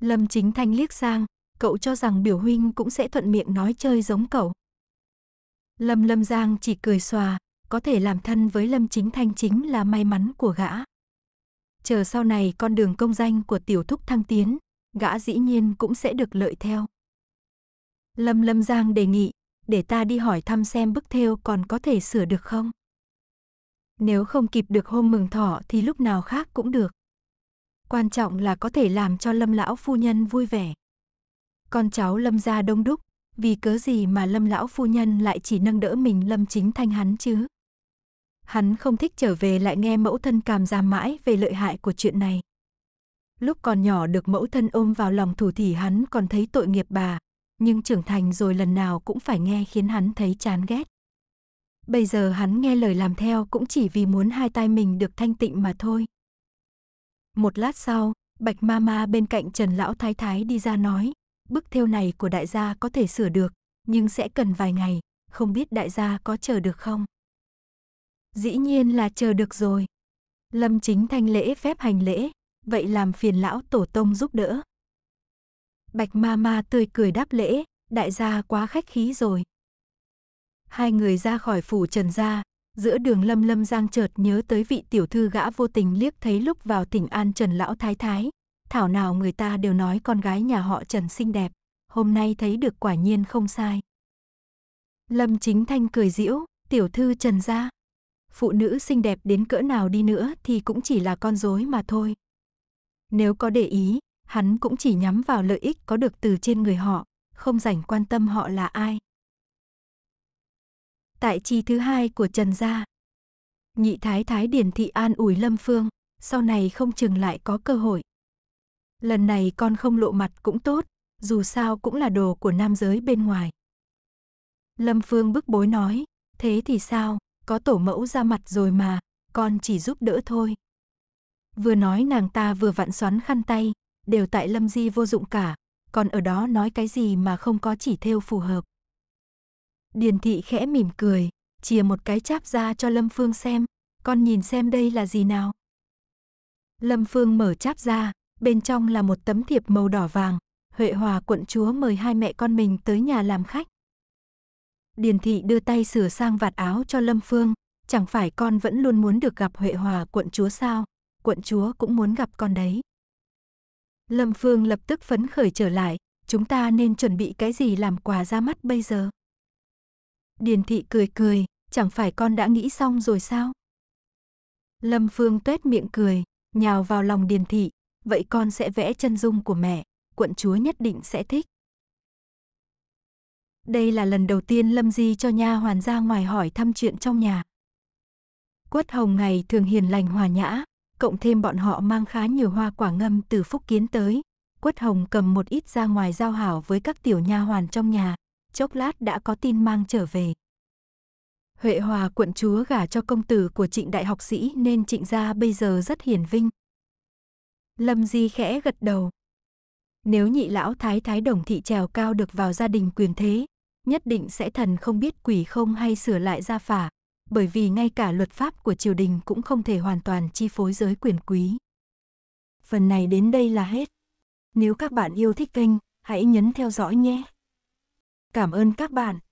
Lâm Chính Thanh liếc sang, cậu cho rằng biểu huynh cũng sẽ thuận miệng nói chơi giống cậu. Lâm Lâm Giang chỉ cười xòa, có thể làm thân với Lâm Chính Thanh chính là may mắn của gã. Chờ sau này con đường công danh của tiểu thúc thăng tiến, gã dĩ nhiên cũng sẽ được lợi theo. Lâm Lâm Giang đề nghị, để ta đi hỏi thăm xem bức thêu còn có thể sửa được không. Nếu không kịp được hôm mừng thọ thì lúc nào khác cũng được. Quan trọng là có thể làm cho Lâm lão phu nhân vui vẻ. Con cháu Lâm gia đông đúc, vì cớ gì mà Lâm lão phu nhân lại chỉ nâng đỡ mình Lâm chính thanh hắn chứ? Hắn không thích trở về lại nghe mẫu thân cảm giảm mãi về lợi hại của chuyện này. Lúc còn nhỏ được mẫu thân ôm vào lòng thủ thì hắn còn thấy tội nghiệp bà, nhưng trưởng thành rồi lần nào cũng phải nghe khiến hắn thấy chán ghét. Bây giờ hắn nghe lời làm theo cũng chỉ vì muốn hai tay mình được thanh tịnh mà thôi. Một lát sau, Bạch Mama bên cạnh Trần Lão Thái Thái đi ra nói, bức thêu này của đại gia có thể sửa được, nhưng sẽ cần vài ngày, không biết đại gia có chờ được không? Dĩ nhiên là chờ được rồi. Lâm Chính Thanh lễ phép hành lễ, vậy làm phiền lão tổ tông giúp đỡ. Bạch ma ma tươi cười đáp lễ, đại gia quá khách khí rồi. Hai người ra khỏi phủ trần gia, giữa đường lâm lâm giang chợt nhớ tới vị tiểu thư gã vô tình liếc thấy lúc vào tỉnh an trần lão thái thái, thảo nào người ta đều nói con gái nhà họ Trần xinh đẹp, hôm nay thấy được quả nhiên không sai. Lâm Chính Thanh cười diễu tiểu thư Trần gia. Phụ nữ xinh đẹp đến cỡ nào đi nữa thì cũng chỉ là con rối mà thôi. Nếu có để ý, hắn cũng chỉ nhắm vào lợi ích có được từ trên người họ, không rảnh quan tâm họ là ai. Tại chi thứ hai của Trần gia, nhị thái thái Điền Thị an ủi Lâm Phương, sau này không chừng lại có cơ hội lần này con không lộ mặt cũng tốt, dù sao cũng là đồ của nam giới bên ngoài. Lâm Phương bức bối nói, thế thì sao, có tổ mẫu ra mặt rồi mà, con chỉ giúp đỡ thôi. Vừa nói nàng ta vừa vặn xoắn khăn tay, đều tại Lâm Di vô dụng cả, còn ở đó nói cái gì mà không có chỉ theo phù hợp. Điền thị khẽ mỉm cười, chìa một cái cháp ra cho Lâm Phương xem, con nhìn xem đây là gì nào. Lâm Phương mở cháp ra, bên trong là một tấm thiệp màu đỏ vàng, Huệ Hòa quận chúa mời hai mẹ con mình tới nhà làm khách. Điền thị đưa tay sửa sang vạt áo cho Lâm Phương, chẳng phải con vẫn luôn muốn được gặp Huệ Hòa quận chúa sao, quận chúa cũng muốn gặp con đấy. Lâm Phương lập tức phấn khởi trở lại, chúng ta nên chuẩn bị cái gì làm quà ra mắt bây giờ? Điền thị cười cười, chẳng phải con đã nghĩ xong rồi sao? Lâm Phương tuét miệng cười, nhào vào lòng Điền thị, vậy con sẽ vẽ chân dung của mẹ, quận chúa nhất định sẽ thích. Đây là lần đầu tiên Lâm Di cho nha hoàn ra ngoài hỏi thăm chuyện trong nhà. Quất Hồng ngày thường hiền lành hòa nhã, cộng thêm bọn họ mang khá nhiều hoa quả ngâm từ Phúc Kiến tới. Quất Hồng cầm một ít ra ngoài giao hảo với các tiểu nha hoàn trong nhà, chốc lát đã có tin mang trở về. Huệ Hòa quận chúa gả cho công tử của Trịnh đại học sĩ nên Trịnh gia bây giờ rất hiển vinh, Lâm Di khẽ gật đầu. Nếu nhị lão thái thái đồng thị trèo cao được vào gia đình quyền thế, nhất định sẽ thần không biết quỷ không hay sửa lại gia phả, bởi vì ngay cả luật pháp của triều đình cũng không thể hoàn toàn chi phối giới quyền quý. Phần này đến đây là hết. Nếu các bạn yêu thích kênh, hãy nhấn theo dõi nhé. Cảm ơn các bạn.